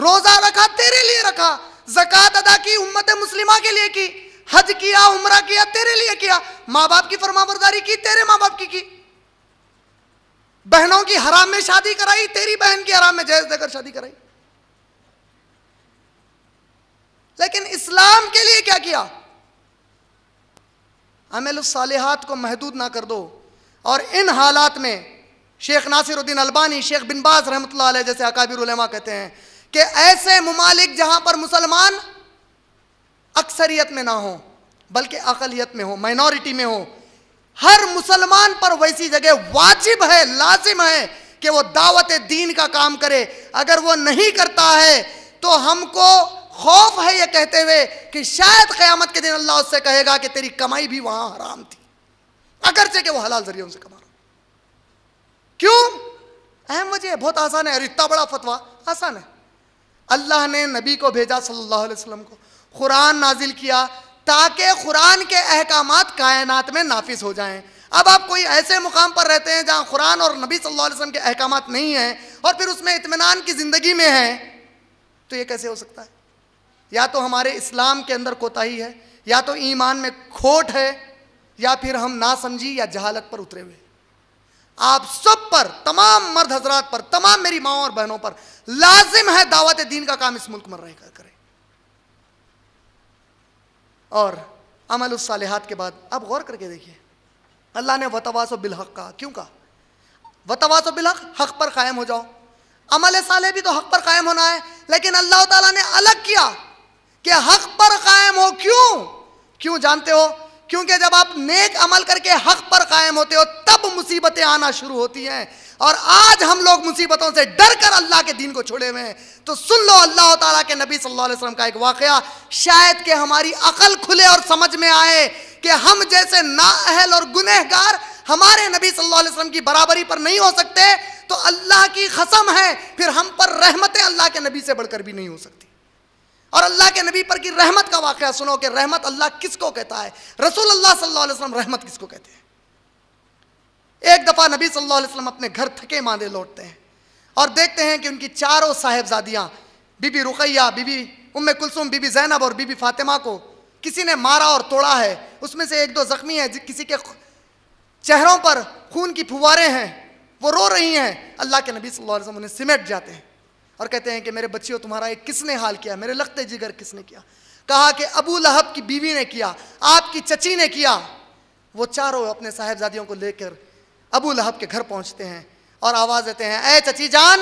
रोजा रखा तेरे लिए रखा जक़ात अदा की उम्मत मुस्लिमा के लिए की हज किया उमरा किया तेरे लिए किया माँ बाप की फरमाबरदारी की तेरे माँ बाप की की बहनों की हराम में शादी कराई तेरी बहन की हराम में जायज देकर शादी कराई लेकिन इस्लाम के लिए क्या किया अमेल सालेहात को महदूद ना कर दो और इन हालात में शेख नासिरुद्दीन अलबानी शेख बिन बाज रहमत जैसे अकाबिर कहते हैं कि ऐसे ममालिक जहां पर मुसलमान अक्सरियत में ना हो बल्कि अकलियत में हो माइनॉरिटी में हो हर मुसलमान पर वैसी जगह वाजिब है लाजिम है कि वो दावत दीन का काम करे अगर वो नहीं करता है तो हमको खौफ है ये कहते हुए कि शायद क़यामत के दिन अल्लाह उससे कहेगा कि तेरी कमाई भी वहां हराम थी अगरचे कि वो हलाल जरिए उनसे कमा रहा क्यों अहम वजह बहुत आसान है अरे इतना बड़ा फतवा आसान है अल्लाह ने नबी को भेजा सल्लल्लाहु अलैहि वसल्लम को कुरान नाजिल किया ताकि कुरान के अहकाम कायनात में नाफिज हो जाएं अब आप कोई ऐसे मुकाम पर रहते हैं जहाँ कुरान और नबी सल्लल्लाहु अलैहि वसल्लम के अहकाम नहीं हैं और फिर उसमें इतमान की ज़िंदगी में हैं तो ये कैसे हो सकता है या तो हमारे इस्लाम के अंदर कोताही है या तो ईमान में खोट है या फिर हम ना समझी या जहालत पर उतरे हुए आप सब पर तमाम मर्द हजरात पर तमाम मेरी माओ और बहनों पर लाजिम है दावत दीन का काम इस मुल्क में रहकर करें और अमल उसालहत के बाद आप गौर करके देखिए अल्लाह ने वतवास बिलहक कहा क्यों कहा वतवास बिलहक हक पर कायम हो जाओ अमल साले भी तो हक पर कायम होना है लेकिन अल्लाह ताला ने अलग किया कि हक पर कायम हो क्यों क्यों जानते हो क्योंकि जब आप नेक अमल करके हक पर कायम होते हो तब मुसीबतें आना शुरू होती हैं और आज हम लोग मुसीबतों से डर कर अल्लाह के दीन को छोड़े हुए हैं तो सुन लो अल्लाह तला के नबी सल्लल्लाहु अलैहि वसल्लम का एक वाक़ शायद कि हमारी अकल खुले और समझ में आए कि हम जैसे नाअहल और गुनहगार हमारे नबी सल्लल्लाहु अलैहि वसल्लम की बराबरी पर नहीं हो सकते तो अल्लाह की खसम है फिर हम पर रहमतें अल्लाह के नबी से बढ़कर भी नहीं हो सकती और अल्लाह के नबी पर की रहमत का वाक़ सुनो कि रहमत अल्लाह किसको कहता है रसूल अल्लाह सल्लल्लाहु अलैहि वसल्लम रहमत किसको कहते हैं एक दफ़ा नबी सल्लल्लाहु अलैहि वसल्लम अपने घर थके मांदे लौटते हैं और देखते हैं कि उनकी चारों साहेबजादियां बीबी रुकैया बीबी उम कुलसुम बीबी जैनब और बीबी फातिमा को किसी ने मारा और तोड़ा है उसमें से एक दो जख्मी है किसी के चेहरों पर खून की फुवारे हैं वो रो रही हैं अल्लाह के नबी सल्लल्लाहु अलैहि वसल्लम उन्हें सिमट जाते हैं और कहते हैं कि मेरे बच्चियों तुम्हारा ये किसने हाल किया मेरे लखते जिगर किसने किया कहा कि अबू लहब की बीवी ने किया आपकी चची ने किया वो चारों अपने साहेबजादियों को लेकर अबू लहब के घर पहुंचते हैं और आवाज देते हैं ए चची जान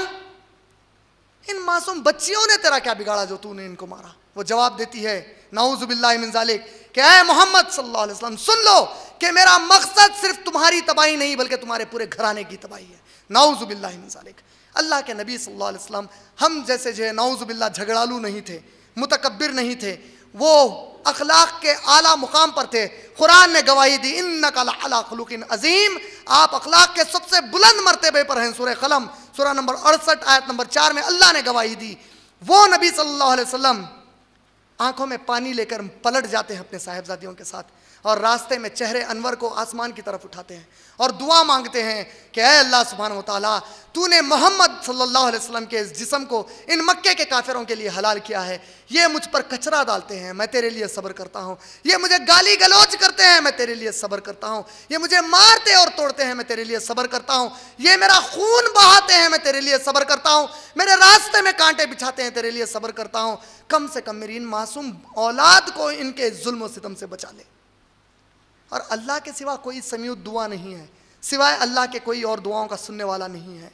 इन मासूम बच्चियों ने तेरा क्या बिगाड़ा जो तूने इनको मारा वो जवाब देती है नाउजुबिल्लाजालिक कि ए मोहम्मद सल्लल्लाहु अलैहि वसल्लम सुन लो कि मेरा मकसद सिर्फ तुम्हारी तबाही नहीं बल्कि तुम्हारे पूरे घराने की तबाही है नाउजुबिल्लाजालिक अल्लाह के नबी सल्लल्लाहु अलैहि वसल्लम हम जैसे जो है नाउजुबिल्ला झगड़ालू नहीं थे मुतकबिर नहीं थे वो अखलाक के आला मुकाम पर थे कुरान ने गवाही दी इन नकलाखलुकिन अजीम आप अखलाक के सबसे बुलंद मरतबे पर हैं सूर्य कलम सूर्य नंबर अड़सठ आयत नंबर चार में अल्लाह ने गवाही दी वो नबी सल्लल्लाहु अलैहि वसल्लम आंखों में पानी लेकर पलट जाते हैं अपने साहेबजादियों के साथ और रास्ते में चेहरे अनवर को आसमान की तरफ उठाते हैं और दुआ मांगते हैं कि अः अल्लाह सुबहान तला तूने मोहम्मद सल्ला वसलम के इस जिसम को इन मक्के के काफिरों के लिए हलाल किया है ये मुझ पर कचरा डालते हैं मैं तेरे लिए सब्र करता हूँ ये मुझे गाली गलौज करते हैं मैं तेरे लिए सब्र करता हूँ ये मुझे मारते और तोड़ते हैं मैं तेरे लिए सब्र करता हूँ ये मेरा खून बहाते हैं मैं तेरे लिए सब्र करता हूँ मेरे रास्ते में कांटे बिछाते हैं तेरे लिए सब्र करता हूँ कम से कम मेरी इन मासूम औलाद को इनके जुल्म सितम से बचा ले और अल्लाह के सिवा कोई समयुद दुआ नहीं है सिवाय अल्लाह के कोई और दुआओं का सुनने वाला नहीं है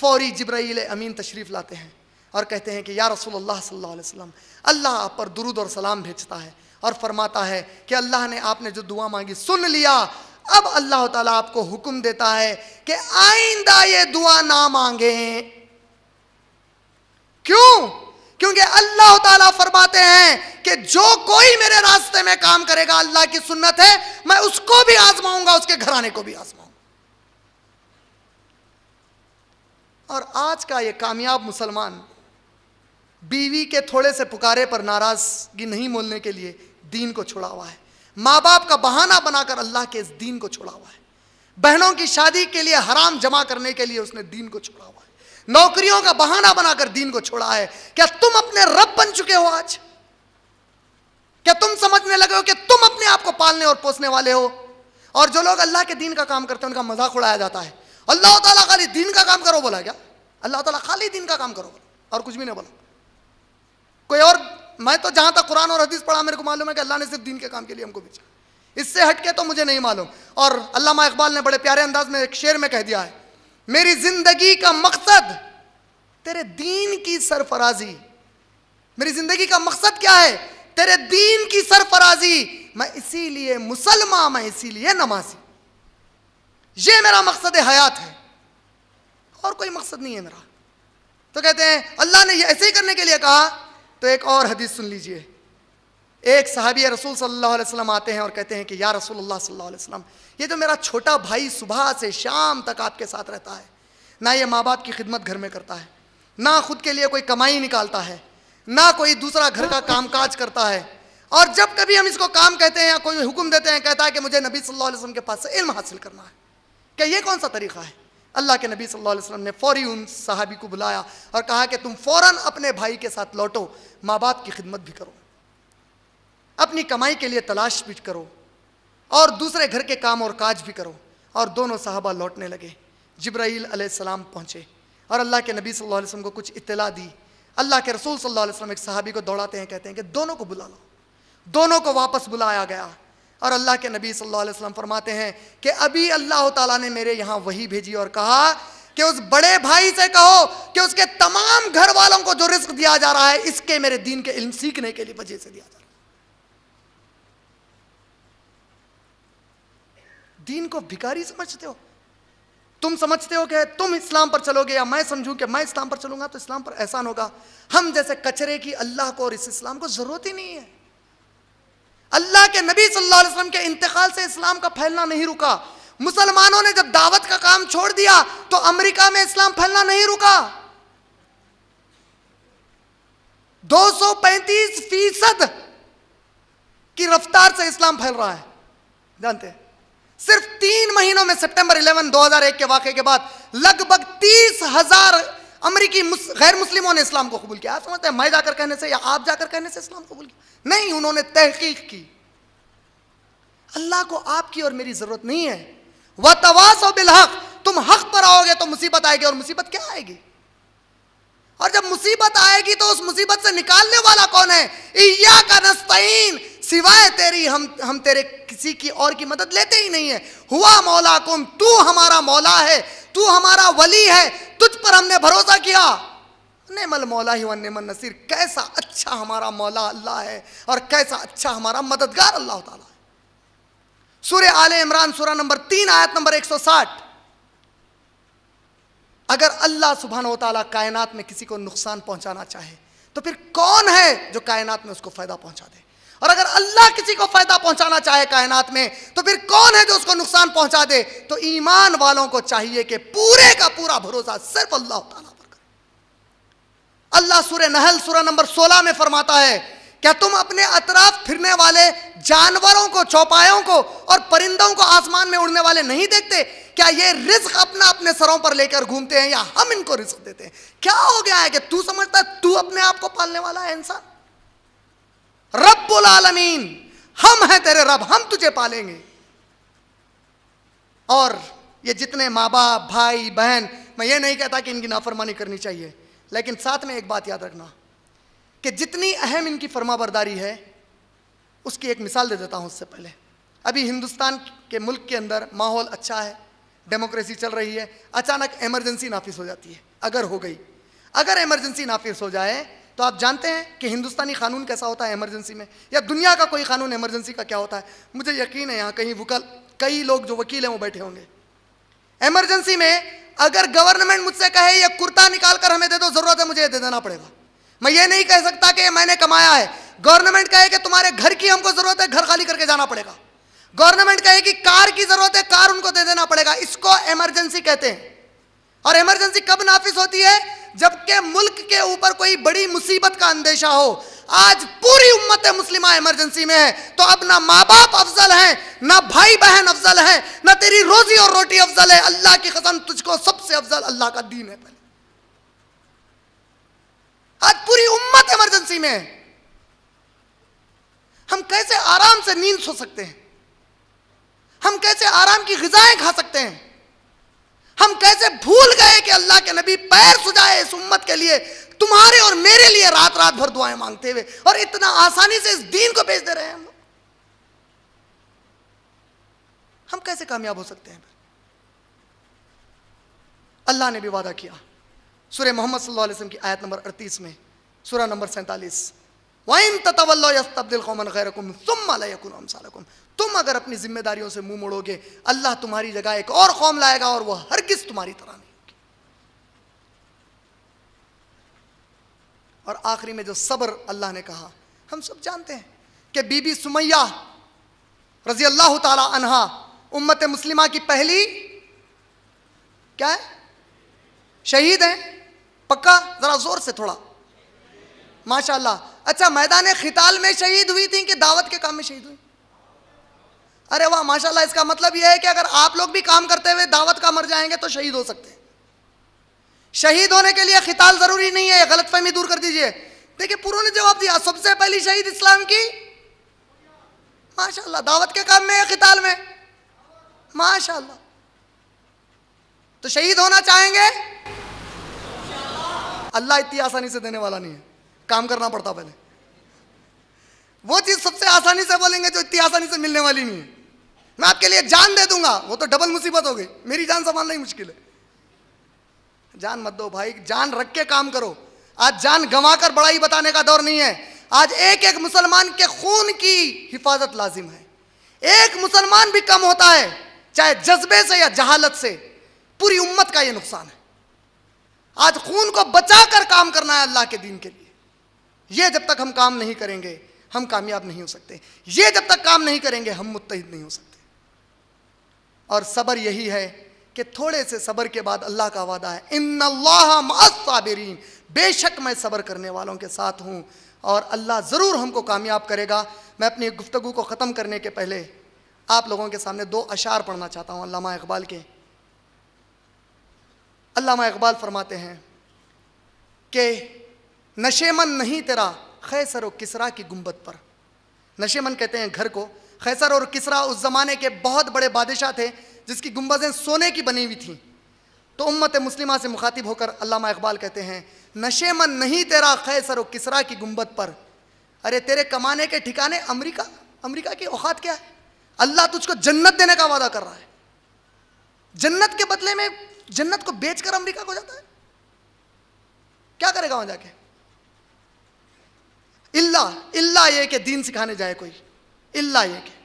फौरी जब्राइल अमीन तशरीफ़ लाते हैं और कहते हैं कि या रसूल अल्लाह सल्लल्लाहु अलैहि वसल्लम अल्लाह आप पर दुरुद और सलाम भेजता है और फरमाता है कि अल्लाह ने आपने जो दुआ मांगी सुन लिया अब अल्लाह ताला आपको हुक्म देता है कि आइंदा ये दुआ ना मांगे क्यों क्योंकि अल्लाह ताला फरमाते हैं कि जो कोई मेरे रास्ते में काम करेगा अल्लाह की सुन्नत है मैं उसको भी आजमाऊंगा उसके घराने को भी आजमाऊंगा और आज का ये कामयाब मुसलमान बीवी के थोड़े से पुकारे पर नाराजगी नहीं मोलने के लिए दीन को छुड़ा हुआ है माँ बाप का बहाना बनाकर अल्लाह के इस दीन को छुड़ा हुआ है बहनों की शादी के लिए हराम जमा करने के लिए उसने दीन को छुड़ा हुआ है नौकरियों का बहाना बनाकर दीन को छोड़ा है क्या तुम अपने रब बन चुके हो आज क्या तुम समझने लगे हो कि तुम अपने आप को पालने और पोसने वाले हो और जो लोग अल्लाह के दीन का काम करते हैं उनका मजाक उड़ाया जाता है अल्लाह ताला खाली दीन का काम करो बोला क्या अल्लाह ताला खाली दीन का काम करो बोला और कुछ भी नहीं बोला कोई और मैं तो जहां तक कुरान और हदीस पढ़ा मेरे को मालूम है कि अल्लाह ने सिर्फ दीन के काम के लिए हमको भेजा इससे हटके तो मुझे नहीं मालूम और अल्लामा इकबाल ने बड़े प्यारे अंदाज में एक शेर में कह दिया है मेरी जिंदगी का मकसद तेरे दीन की सरफराजी मेरी जिंदगी का मकसद क्या है तेरे दीन की सरफराजी मैं इसीलिए मुसलमान मैं इसीलिए नमाजी ये मेरा मकसद हयात है और कोई मकसद नहीं है मेरा तो कहते हैं अल्लाह ने ये ऐसे ही करने के लिए कहा तो एक और हदीस सुन लीजिए एक सहाबी रसूल सल्लल्लाहु अलैहि वसल्लम आते हैं और कहते हैं कि या रसूल अल्लाह सल्लल्लाहु अलैहि वसल्लम ये तो मेरा छोटा भाई सुबह से शाम तक आपके साथ रहता है ना ये माँ बाप की खिदमत घर में करता है ना खुद के लिए कोई कमाई निकालता है ना कोई दूसरा घर का कामकाज करता है और जब कभी हम इसको काम कहते हैं या कोई हुक्म देते हैं कहता है कि मुझे नबी सल्लल्लाहु अलैहि वसल्लम के पास से इल्म हासिल करना है क्या ये कौन सा तरीका है अल्लाह के नबी सल्लल्लाहु अलैहि वसल्लम ने फौरी उन साहबी को बुलाया और कहा कि तुम फौरन अपने भाई के साथ लौटो माँ बाप की खिदमत भी करो अपनी कमाई के लिए तलाश भी करो और दूसरे घर के काम और काज भी करो और दोनों साहबा लौटने लगे जब्राईल सलाम पहुँचे और अल्लाह के नबी सल्लल्लाहु अलैहि वसल्लम को कुछ इतला दी अल्लाह के रसूल सल्लल्लाहु अलैहि वसल्लम एक सहाबी को दौड़ाते हैं कहते हैं कि दोनों को बुला लो दोनों को वापस बुलाया गया और अल्लाह के नबी सल्लल्लाहु अलैहि वसल्लम फरमाते हैं कि अभी अल्लाह ताला ने मेरे यहाँ वही भेजी और कहा कि उस बड़े भाई से कहो कि उसके तमाम घर वालों को जो रिस्क दिया जा रहा है इसके मेरे दीन के इल्म सीखने के लिए वजह से दिया जा रहा है दीन को भिकारी समझते हो तुम समझते हो कि तुम इस्लाम पर चलोगे या मैं समझूं कि मैं इस्लाम पर चलूंगा तो इस्लाम पर एहसान होगा हम जैसे कचरे की अल्लाह को और इस इस्लाम को ज़रूरत ही नहीं है अल्लाह के नबी सल्लल्लाहु अलैहि वसल्लम के इंतकाल से इस्लाम का फैलना नहीं रुका मुसलमानों ने जब दावत का काम छोड़ दिया तो अमेरिका में इस्लाम फैलना नहीं रुका 235 फीसद की रफ्तार से इस्लाम फैल रहा है जानते हैं सिर्फ तीन महीनों में सितंबर 11 2001 के वाक के बाद लगभग तीस हजार अमरीकी मुस, गैर मुस्लिमों ने इस्लाम को कबूल किया समझते हैं मैं जाकर कहने से या आप जाकर कहने से इस्लाम कबूल किया नहीं उन्होंने तहकीक की अल्लाह को आपकी और मेरी ज़रूरत नहीं है वह तवास और बिलहक तुम हक पर आओगे तो मुसीबत आएगी और मुसीबत क्या आएगी और जब मुसीबत आएगी तो उस मुसीबत से निकालने वाला कौन है इया का नस्तीन सिवाय तेरी हम हम तेरे किसी की और की मदद लेते ही नहीं है हुआ मौला कुम तू हमारा मौला है तू हमारा वली है तुझ पर हमने भरोसा किया नेमल मौला ही वन नसीर कैसा अच्छा हमारा मौला अल्लाह है और कैसा अच्छा हमारा मददगार अल्लाह ताला है सूर्य आले इमरान सूरा नंबर तीन आयत नंबर 160 अगर अल्लाह सुबहान तला कायनात में किसी को नुकसान पहुंचाना चाहे तो फिर कौन है जो कायनात में उसको फायदा पहुंचा दे और अगर अल्लाह किसी को फायदा पहुंचाना चाहे कायनात में तो फिर कौन है जो उसको नुकसान पहुंचा दे तो ईमान वालों को चाहिए कि पूरे का पूरा भरोसा सिर्फ अल्लाह ताला पर करो अल्लाह सूर्य नहल सूरह नंबर 16 में फरमाता है क्या तुम अपने अतराफ फिरने वाले जानवरों को चौपायों को और परिंदों को आसमान में उड़ने वाले नहीं देखते क्या ये रिस्क अपना अपने सरों पर लेकर घूमते हैं या हम इनको रिस्क देते हैं क्या हो गया है कि तू समझता है तू अपने आप को पालने वाला है इंसान रब्बुल आलमीन हम हैं तेरे रब हम तुझे पालेंगे और ये जितने माँ बाप भाई बहन मैं ये नहीं कहता कि इनकी नाफरमानी करनी चाहिए लेकिन साथ में एक बात याद रखना कि जितनी अहम इनकी फरमाबरदारी है उसकी एक मिसाल दे देता हूँ उससे पहले अभी हिंदुस्तान के मुल्क के अंदर माहौल अच्छा है डेमोक्रेसी चल रही है अचानक इमरजेंसी नाफिस हो जाती है अगर हो गई अगर इमरजेंसी नाफिस हो जाए तो आप जानते हैं कि हिंदुस्तानी कानून कैसा होता है इमरजेंसी में या दुनिया का कोई कानून इमरजेंसी का क्या होता है मुझे यकीन है यहाँ कहीं वकल कई लोग जो वकील हैं वो बैठे होंगे इमरजेंसी में अगर गवर्नमेंट मुझसे कहे ये कुर्ता निकाल कर हमें दे दो जरूरत है मुझे दे देना पड़ेगा मैं ये नहीं कह सकता कि मैंने कमाया है गवर्नमेंट कहे कि तुम्हारे घर की हमको जरूरत है घर खाली करके जाना पड़ेगा गवर्नमेंट कहे कि कार की जरूरत है कार उनको दे देना पड़ेगा इसको इमरजेंसी कहते हैं और इमरजेंसी कब नाफिज होती है जबकि मुल्क के ऊपर कोई बड़ी मुसीबत का अंदेशा हो आज पूरी उम्मत मुस्लिम इमरजेंसी में है तो अब ना माँ बाप अफजल हैं ना भाई बहन अफजल हैं ना तेरी रोजी और रोटी अफजल है अल्लाह की कसम तुझको सबसे अफजल अल्लाह का दीन है पहले आज पूरी उम्मत इमरजेंसी में है हम कैसे आराम से नींद सो सकते हैं हम कैसे आराम की गजाएं खा सकते हैं हम कैसे भूल गए कि अल्लाह के नबी पैर सुझाए इस उम्मत के लिए तुम्हारे और मेरे लिए रात रात भर दुआएं मांगते हुए और इतना आसानी से इस दीन को बेच दे रहे हैं हम हम कैसे कामयाब हो सकते हैं अल्लाह ने भी वादा किया सूर्य मोहम्मद सल्लाम की आयत नंबर अड़तीस में सूर्य नंबर सैंतालीस वाइन खैरकुम तुम अगर अपनी जिम्मेदारियों से मुंह मोड़ोगे अल्लाह तुम्हारी जगह एक और कौम लाएगा और वह हर किस तुम्हारी तरह नहीं होगी और आखिरी में जो सब्र अल्लाह ने कहा हम सब जानते हैं कि बीबी सुमैया रजी अल्लाह तहा उम्मत मुस्लिमा की पहली क्या है शहीद है पक्का जरा जोर से थोड़ा माशाला अच्छा मैदान खिताल में शहीद हुई थी कि दावत के काम में शहीद हुई अरे वाह माशाल्लाह इसका मतलब यह है कि अगर आप लोग भी काम करते हुए दावत का मर जाएंगे तो शहीद हो सकते हैं शहीद होने के लिए खिताल ज़रूरी नहीं है गलतफहमी दूर कर दीजिए देखिए पूर्व ने जवाब दिया सबसे पहली शहीद इस्लाम की माशाल्लाह दावत के काम में या खिताल में माशाल्लाह तो शहीद होना चाहेंगे अल्लाह इतनी आसानी से देने वाला नहीं है काम करना पड़ता पहले वो चीज़ सबसे आसानी से बोलेंगे जो इतनी आसानी से मिलने वाली नहीं है मैं आपके लिए जान दे दूंगा वो तो डबल मुसीबत हो गई मेरी जान संभालना ही मुश्किल है जान मत दो भाई जान रख के काम करो आज जान गंवाकर बड़ाई बताने का दौर नहीं है आज एक एक मुसलमान के खून की हिफाजत लाजिम है एक मुसलमान भी कम होता है चाहे जज्बे से या जहालत से पूरी उम्मत का ये नुकसान है आज खून को बचा कर काम करना है अल्लाह के दिन के लिए यह जब तक हम काम नहीं करेंगे हम कामयाब नहीं हो सकते ये जब तक काम नहीं करेंगे हम मुतहद नहीं हो सकते और सबर यही है कि थोड़े से सबर के बाद अल्लाह का वादा है इन साबरीन बेशक मैं सबर करने वालों के साथ हूँ और अल्लाह ज़रूर हमको कामयाब करेगा मैं अपनी गुफ्तु को ख़त्म करने के पहले आप लोगों के सामने दो अशार पढ़ना चाहता हूँ अल्लामा इकबाल के अल्लामा इकबाल फरमाते हैं कि नशेमन नहीं तेरा खैसर व किसरा की गुम्बद पर नशेमन कहते हैं घर को खैसर और किसरा उस ज़माने के बहुत बड़े बादशाह थे जिसकी गुम्बजें सोने की बनी हुई थीं तो उम्मत मुस्लिमा से मुखातिब होकर अल्लामा इकबाल कहते हैं नशे मन नहीं तेरा खैसर व किसरा की गुम्बद पर अरे तेरे कमाने के ठिकाने अमरीका अमरीका की औकात क्या है अल्लाह तुझको जन्नत देने का वादा कर रहा है जन्नत के बदले में जन्नत को बेचकर अमेरिका को जाता है क्या करेगा वहां जाके इल्ला इल्ला ये के दीन सिखाने जाए कोई इल्ला ये के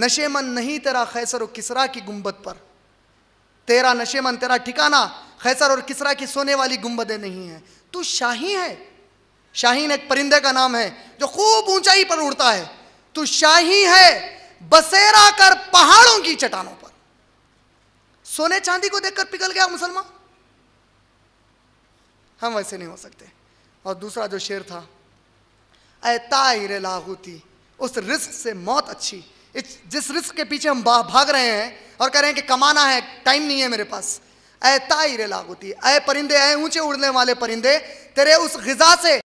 नशेमन नहीं तेरा खैसर और किसरा की गुंबद पर तेरा नशेमन तेरा ठिकाना खैसर और किसरा की सोने वाली गुंबदें नहीं है तू शाही है शाहीन एक परिंदे का नाम है जो खूब ऊंचाई पर उड़ता है तू शाही है बसेरा कर पहाड़ों की चट्टानों पर सोने चांदी को देखकर पिघल गया मुसलमान हम वैसे नहीं हो सकते और दूसरा जो शेर था ऐताइर लाहूती उस रिस्क से मौत अच्छी इस जिस रिस्क के पीछे हम भाग रहे हैं और कह रहे हैं कि कमाना है टाइम नहीं है मेरे पास ऐ ताइर ऐ परिंदे ऐ ऊंचे उड़ने वाले परिंदे तेरे उस गजा से